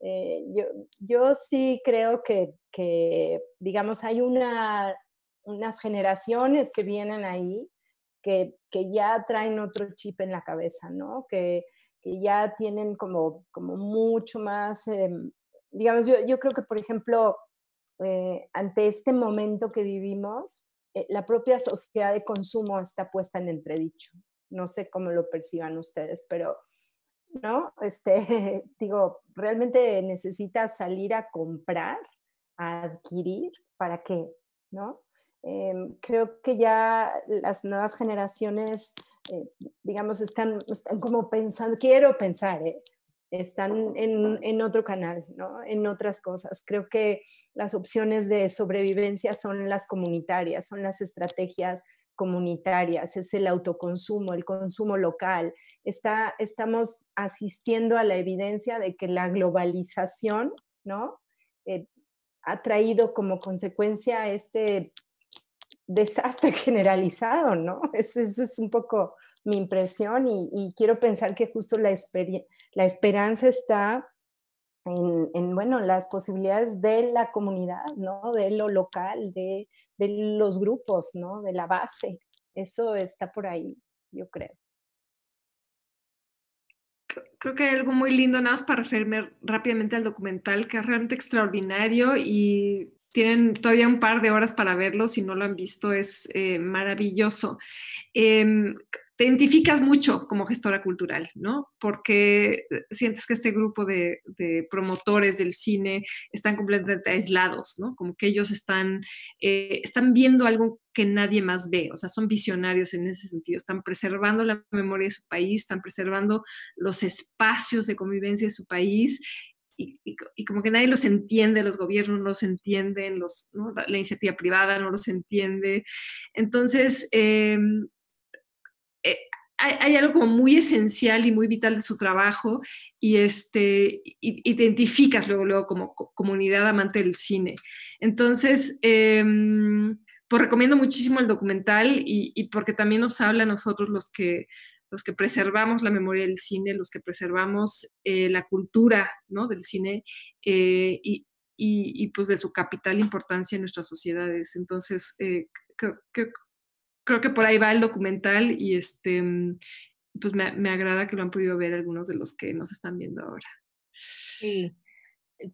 Eh, yo, yo, sí creo que, digamos, hay una, unas generaciones que vienen ahí que, ya traen otro chip en la cabeza, ¿no? Que, ya tienen como, como mucho más, em, digamos, yo, creo que, por ejemplo, eh, ante este momento que vivimos, eh, la propia sociedad de consumo está puesta en entredicho. No sé cómo lo perciban ustedes, pero ¿no? Este, digo, realmente necesitas salir a comprar, a adquirir, ¿para qué? ¿No? Em, creo que ya las nuevas generaciones, eh, digamos, están, como pensando, quiero pensar, eh, están en, en, otro canal, ¿no? En otras cosas. Creo que las opciones de sobrevivencia son las comunitarias, son las estrategias comunitarias, es el autoconsumo, el consumo local. Está, estamos asistiendo a la evidencia de que la globalización, ¿no? Eh, ha traído como consecuencia este desastre generalizado, ¿no? Esa es, un poco mi impresión y, quiero pensar que justo la esperanza está en, bueno, las posibilidades de la comunidad, ¿no? De lo local, de, de, los grupos, ¿no? De la base. Eso está por ahí, yo creo. Creo que hay algo muy lindo, nada más para referirme rápidamente al documental, que es realmente extraordinario y tienen todavía un par de horas para verlo, si no lo han visto, es eh, maravilloso. Em, te identificas mucho como gestora cultural, ¿no? Porque eh, sientes que este grupo de, promotores del cine están completamente aislados, ¿no? Como que ellos están, eh, están viendo algo que nadie más ve, o sea, son visionarios en ese sentido, están preservando la memoria de su país, están preservando los espacios de convivencia de su país y, como que nadie los entiende, los gobiernos no los entienden, los, la, iniciativa privada no los entiende. Entonces, eh, eh, hay, algo como muy esencial y muy vital de su trabajo y este, identificas luego, como comunidad amante del cine. Entonces, em, pues recomiendo muchísimo el documental y, porque también nos habla a nosotros los que, los que preservamos la memoria del cine, los que preservamos eh, la cultura del cine eh, y, pues de su capital importancia en nuestras sociedades. Entonces, creo, creo que por ahí va el documental y este, mm, pues me, agrada que lo han podido ver algunos de los que nos están viendo ahora. Sí.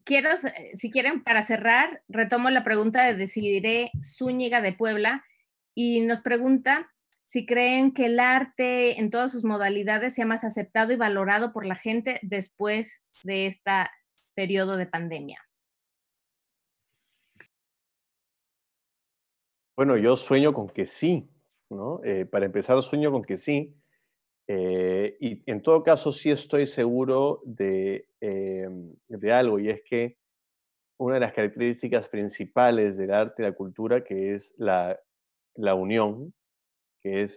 Quiero, eh, si quieren, para cerrar, retomo la pregunta de Decidiré Zúñiga de Puebla y nos pregunta si creen que el arte en todas sus modalidades sea más aceptado y valorado por la gente después de este periodo de pandemia. Bueno, yo sueño con que sí, eh, para empezar, sueño con que sí. Eh, y en todo caso, sí estoy seguro eh, de, algo, y es que una de las características principales del arte y la cultura, que es la, unión, que es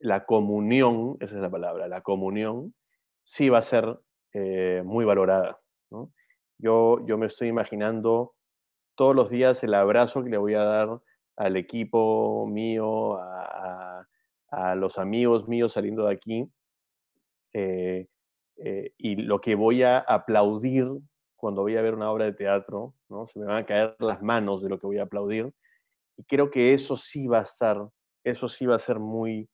la comunión, esa es la palabra, la comunión, sí va a ser muy valorada. Yo, yo me estoy imaginando todos los días el abrazo que le voy a dar al equipo mío, a, los amigos míos saliendo de aquí. Eh, eh, y lo que voy a aplaudir cuando voy a ver una obra de teatro, ¿no? se me van a caer las manos de lo que voy a aplaudir. Y creo que eso sí va a estar, eso sí va a ser muy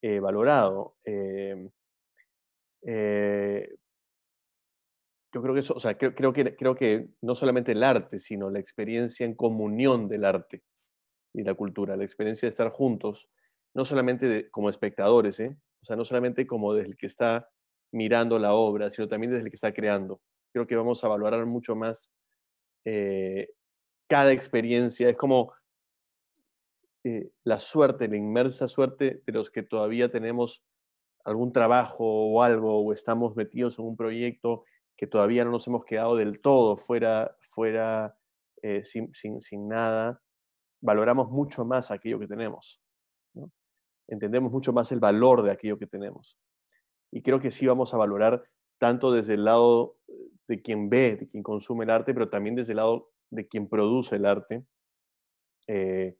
eh, valorado. yo creo que eso, o sea, que, creo que no solamente el arte, sino la experiencia en comunión del arte, y la cultura, la experiencia de estar juntos, no solamente como espectadores, ¿eh? o sea, no solamente como desde el que está mirando la obra, sino también desde el que está creando. Creo que vamos a valorar mucho más eh, cada experiencia. Es como eh, la suerte, la inmersa suerte de los que todavía tenemos algún trabajo o algo, o estamos metidos en un proyecto que todavía no nos hemos quedado del todo fuera, fuera sin, sin, nada, valoramos mucho más aquello que tenemos. Entendemos mucho más el valor de aquello que tenemos. Y creo que sí vamos a valorar tanto desde el lado de quien ve, de quien consume el arte, pero también desde el lado de quien produce el arte, eh,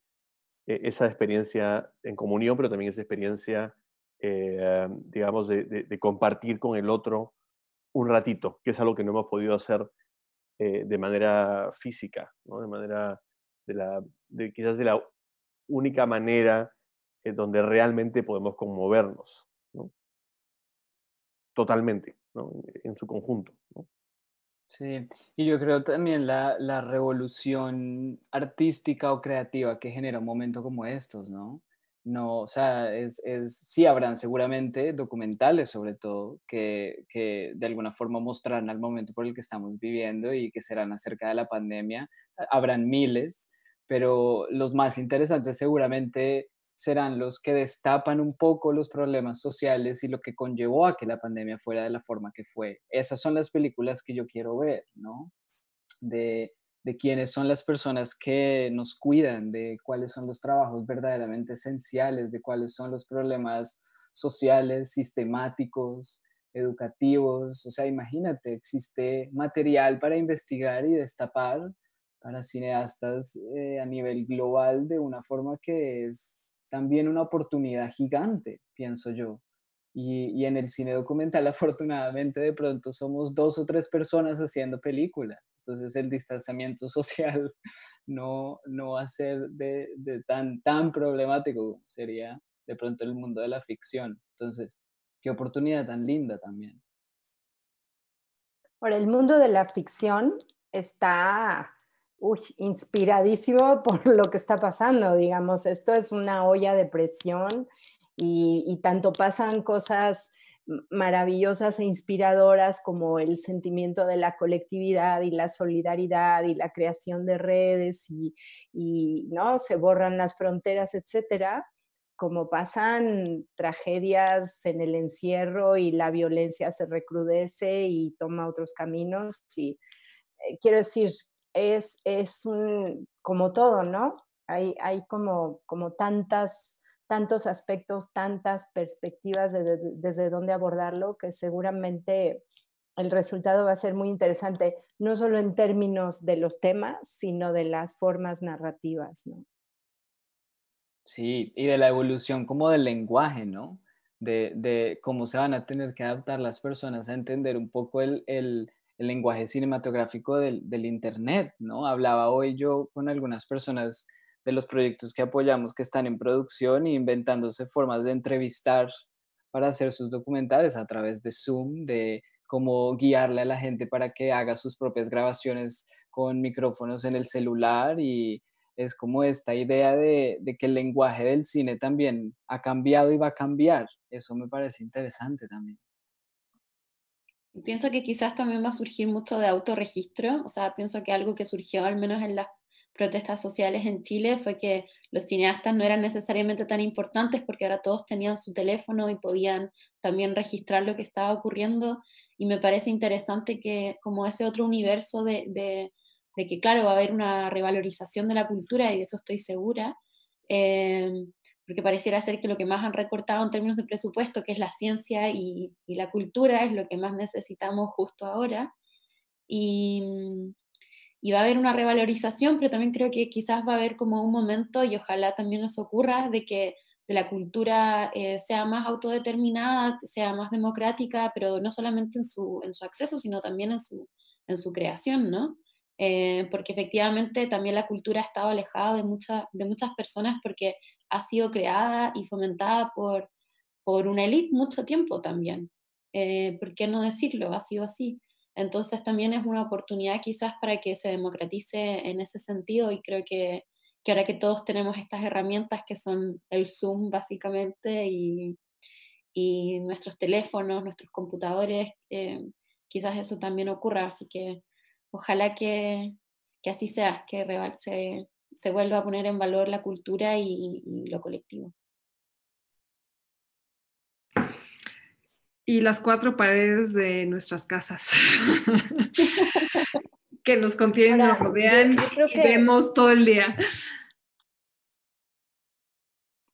e-, esa experiencia en comunión, pero también esa experiencia, eh, digamos, de, compartir con el otro un ratito, que es algo que no hemos podido hacer eh, de manera física, de manera de la, de, quizás de la única manera en donde realmente podemos conmovernos, ¿no? totalmente, ¿no? en su conjunto. ¿no? Sí, y yo creo también la, la, revolución artística o creativa que genera un momento como estos, ¿no? No, o sea, es, es sí habrán seguramente documentales sobre todo que, que, de alguna forma mostrarán al momento por el que estamos viviendo y que serán acerca de la pandemia. Habrán miles, pero los más interesantes seguramente serán los que destapan un poco los problemas sociales y lo que conllevó a que la pandemia fuera de la forma que fue. Esas son las películas que yo quiero ver, ¿no? De, quiénes son las personas que nos cuidan, de cuáles son los trabajos verdaderamente esenciales, de cuáles son los problemas sociales, sistemáticos, educativos. O sea, imagínate, existe material para investigar y destapar para cineastas eh, a nivel global de una forma que es también una oportunidad gigante, pienso yo. Y, en el cine documental, afortunadamente, de pronto somos dos o tres personas haciendo películas. Entonces el distanciamiento social no, no va a ser de, tan, tan problemático. Sería de pronto el mundo de la ficción. Entonces, qué oportunidad tan linda también. Por el mundo de la ficción está uy, inspiradísimo por lo que está pasando, digamos, esto es una olla de presión y, tanto pasan cosas maravillosas e inspiradoras como el sentimiento de la colectividad y la solidaridad y la creación de redes y, no se borran las fronteras, etcétera, como pasan tragedias en el encierro y la violencia se recrudece y toma otros caminos y eh, quiero decir es, un, como todo, ¿no? Hay, hay como, como tantas, tantos aspectos, tantas perspectivas desde donde abordarlo que seguramente el resultado va a ser muy interesante, no solo en términos de los temas, sino de las formas narrativas, ¿no? Sí, y de la evolución como del lenguaje, ¿no? De, cómo se van a tener que adaptar las personas a entender un poco el el lenguaje cinematográfico del, Internet, ¿no? Hablaba hoy yo con algunas personas de los proyectos que apoyamos que están en producción e inventándose formas de entrevistar para hacer sus documentales a través de Zoom, de cómo guiarle a la gente para que haga sus propias grabaciones con micrófonos en el celular y es como esta idea de que el lenguaje del cine también ha cambiado y va a cambiar. Eso me parece interesante también. Pienso que quizás también va a surgir mucho de autorregistro, o sea, pienso que algo que surgió al menos en las protestas sociales en Chile fue que los cineastas no eran necesariamente tan importantes porque ahora todos tenían su teléfono y podían también registrar lo que estaba ocurriendo y me parece interesante que como ese otro universo de, de, que claro, va a haber una revalorización de la cultura y de eso estoy segura, eh, porque pareciera ser que lo que más han recortado en términos de presupuesto, que es la ciencia y, la cultura, es lo que más necesitamos justo ahora. Mm, y, va a haber una revalorización, pero también creo que quizás va a haber como un momento, y ojalá también nos ocurra, de que de la cultura eh, sea más autodeterminada, sea más democrática, pero no solamente en su, acceso, sino también en su, en su creación, ¿no? Eh, porque efectivamente también la cultura ha estado alejada de, mucha, de muchas personas porque ha sido creada y fomentada por, por una élite mucho tiempo también. Eh, ¿Por qué no decirlo? Ha sido así. Entonces también es una oportunidad quizás para que se democratice en ese sentido y creo que, que ahora que todos tenemos estas herramientas que son el Zoom básicamente y, y nuestros teléfonos, nuestros computadores, eh, quizás eso también ocurra. Así que ojalá que, así sea, que se, vuelva a poner en valor la cultura y, lo colectivo. y las cuatro paredes de nuestras casas que nos contienen, nos rodean y vemos todo el día.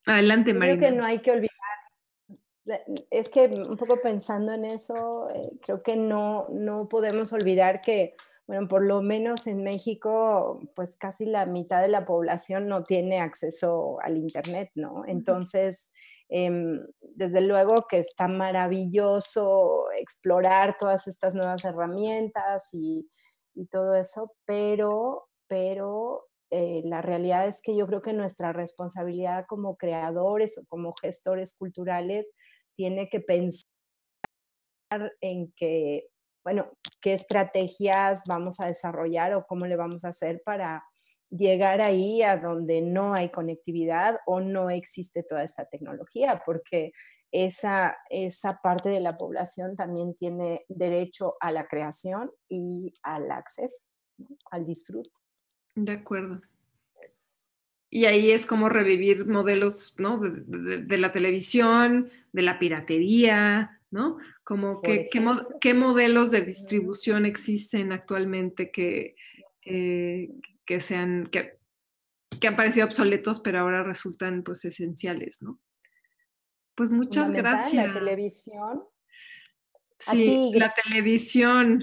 Adelante, María. Creo que no hay que olvidar. Es que un poco pensando en eso, eh, creo que no, no podemos olvidar que bueno, por lo menos en México, pues casi la mitad de la población no tiene acceso al Internet, ¿no? Entonces, em, desde luego que está maravilloso explorar todas estas nuevas herramientas y, todo eso, pero, pero eh, la realidad es que yo creo que nuestra responsabilidad como creadores o como gestores culturales tiene que pensar en que bueno, qué estrategias vamos a desarrollar o cómo le vamos a hacer para llegar ahí a donde no hay conectividad o no existe toda esta tecnología, porque esa, parte de la población también tiene derecho a la creación y al acceso, al disfrute. De acuerdo. Y ahí es como revivir modelos ¿no? de, la televisión, de la piratería, ¿no? Como qué, modelos de distribución existen actualmente que, eh, que sean, que, han parecido obsoletos, pero ahora resultan pues esenciales, ¿no? Pues muchas gracias. La televisión. Sí, la televisión.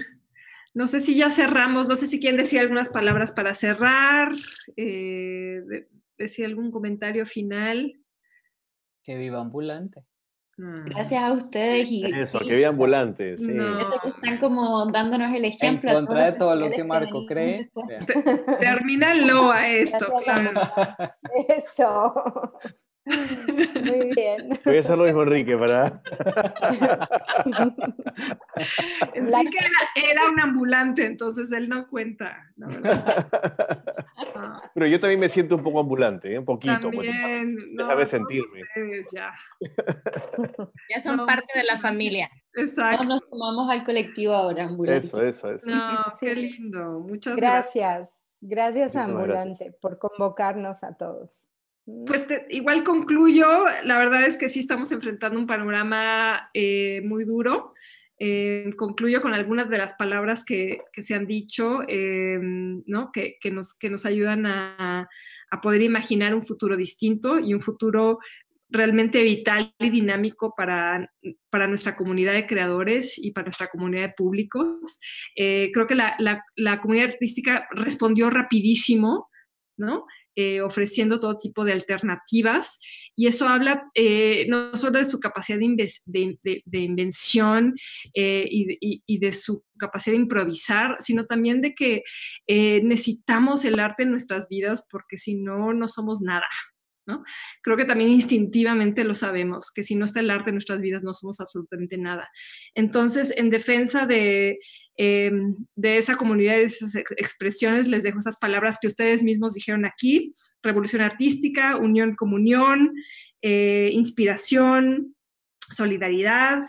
No sé si ya cerramos, no sé si quieren decir algunas palabras para cerrar, eh, decir algún comentario final. Que viva ambulante. Mm. Gracias a ustedes. Y, Eso, que vean volantes. están como dándonos el ejemplo. En contra de todo lo que Marco cree. Termina a esto. Eso. Muy bien. Voy a hacer lo mismo, Enrique, para. Enrique era, era, un ambulante, entonces él no cuenta, la Ah. Pero yo también me siento un poco ambulante, ¿eh? un poquito. Pues, también, sentirme. ya. son parte de la familia. Exacto. nos tomamos al colectivo ahora, ambulante. Eso, eso, eso. No, qué lindo. Muchas gracias. Gracias, ambulante, por convocarnos a todos. Mm. Pues igual concluyo, la verdad es que sí estamos enfrentando un panorama eh, muy duro. Eh, concluyo con algunas de las palabras que, se han dicho, eh, que, nos, ayudan a, poder imaginar un futuro distinto y un futuro realmente vital y dinámico para, nuestra comunidad de creadores y para nuestra comunidad de públicos. Eh, creo que la, la, comunidad artística respondió rapidísimo, ¿no? Eh, ofreciendo todo tipo de alternativas y eso habla eh, no solo de su capacidad de, de, invención eh, y, de su capacidad de improvisar, sino también de que necesitamos el arte en nuestras vidas porque si no, no somos nada. Creo que también instintivamente lo sabemos, que si no está el arte en nuestras vidas no somos absolutamente nada. Entonces, en defensa de, em, esa comunidad, y de esas expresiones, les dejo esas palabras que ustedes mismos dijeron aquí, revolución artística, unión, comunión, eh, inspiración, solidaridad,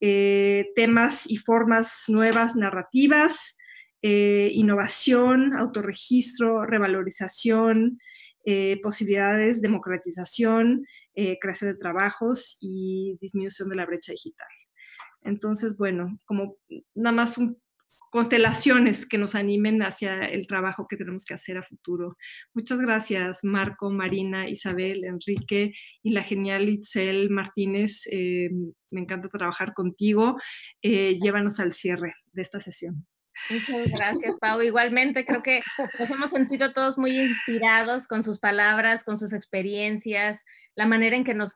eh, temas y formas nuevas, narrativas, eh, innovación, autorregistro, revalorización, eh, posibilidades, democratización, eh, creación de trabajos y disminución de la brecha digital. Entonces, bueno, como nada más constelaciones que nos animen hacia el trabajo que tenemos que hacer a futuro. Muchas gracias, Marco, Marina, Isabel, Enrique y la genial Itzel Martínez. Eh, me encanta trabajar contigo. llévanos al cierre de esta sesión. Muchas gracias, Pau. Igualmente, creo que nos hemos sentido todos muy inspirados con sus palabras, con sus experiencias, la manera en que nos,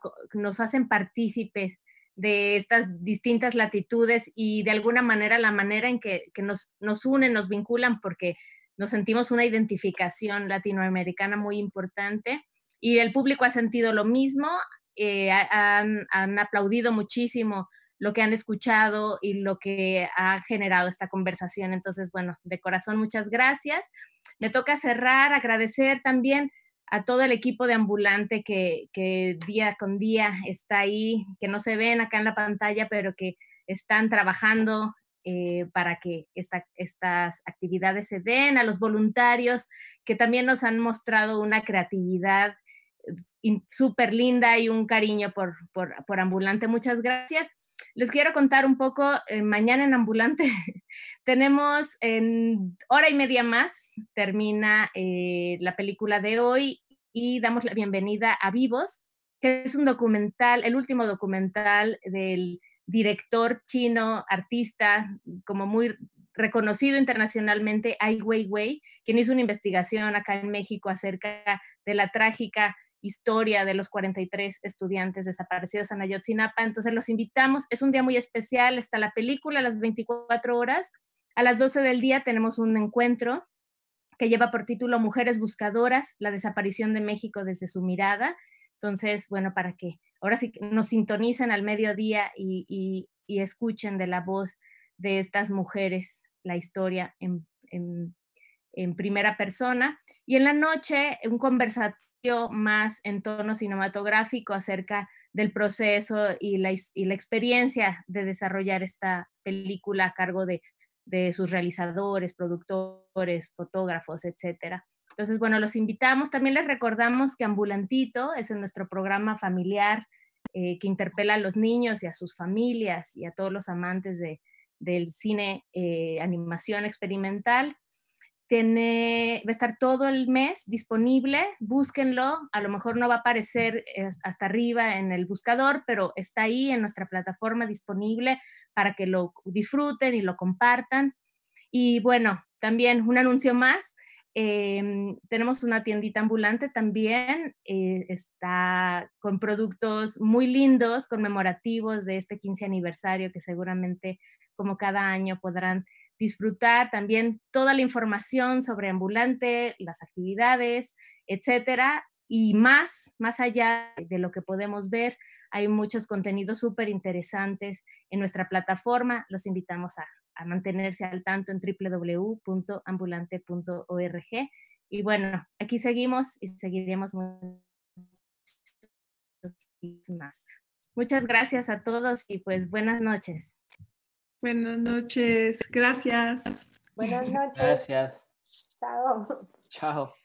hacen partícipes de estas distintas latitudes y de alguna manera la manera en que, nos, unen, nos vinculan, porque nos sentimos una identificación latinoamericana muy importante y el público ha sentido lo mismo, eh, han aplaudido muchísimo lo que han escuchado y lo que ha generado esta conversación. Entonces, bueno, de corazón, muchas gracias. Me toca cerrar, agradecer también a todo el equipo de ambulante que, día con día está ahí, que no se ven acá en la pantalla, pero que están trabajando eh, para que estas actividades se den, a los voluntarios que también nos han mostrado una creatividad eh, súper linda y un cariño por ambulante. Muchas gracias les quiero contar un poco, eh, mañana en Ambulante tenemos en hora y media más, termina eh, la película de hoy y damos la bienvenida a Vivos, que es un documental, el último documental del director chino, artista, como muy reconocido internacionalmente, Ai Weiwei, quien hizo una investigación acá en México acerca de la trágica historia de los 43 estudiantes desaparecidos en Ayotzinapa. Entonces los invitamos, es un día muy especial, está la película a las 24 horas, a las 12 del día tenemos un encuentro que lleva por título Mujeres Buscadoras, la desaparición de México desde su mirada. Entonces, bueno, para que ahora sí nos sintonicen al mediodía y, escuchen de la voz de estas mujeres la historia en, en primera persona. Y en la noche, un conversatorio más en tono cinematográfico acerca del proceso y la, experiencia de desarrollar esta película a cargo de, sus realizadores, productores, fotógrafos, etcétera. Entonces, bueno, los invitamos. También les recordamos que Ambulantito es nuestro programa familiar eh, que interpela a los niños y a sus familias y a todos los amantes del cine eh, animación experimental tiene, va a estar todo el mes disponible, búsquenlo, a lo mejor no va a aparecer eh, hasta arriba en el buscador, pero está ahí en nuestra plataforma disponible para que lo disfruten y lo compartan. Y bueno, también un anuncio más, em, tenemos una tiendita ambulante también, eh, está con productos muy lindos, conmemorativos de este 15 aniversario que seguramente como cada año podrán disfrutar también toda la información sobre ambulante, las actividades, etcétera, y más, más allá de lo que podemos ver, hay muchos contenidos súper interesantes en nuestra plataforma. Los invitamos a, mantenerse al tanto en www.ambulante.org. Y bueno, aquí seguimos y seguiremos más. Muchas gracias a todos y pues buenas noches. Buenas noches, gracias. Buenas noches. Gracias. Chao. Chao.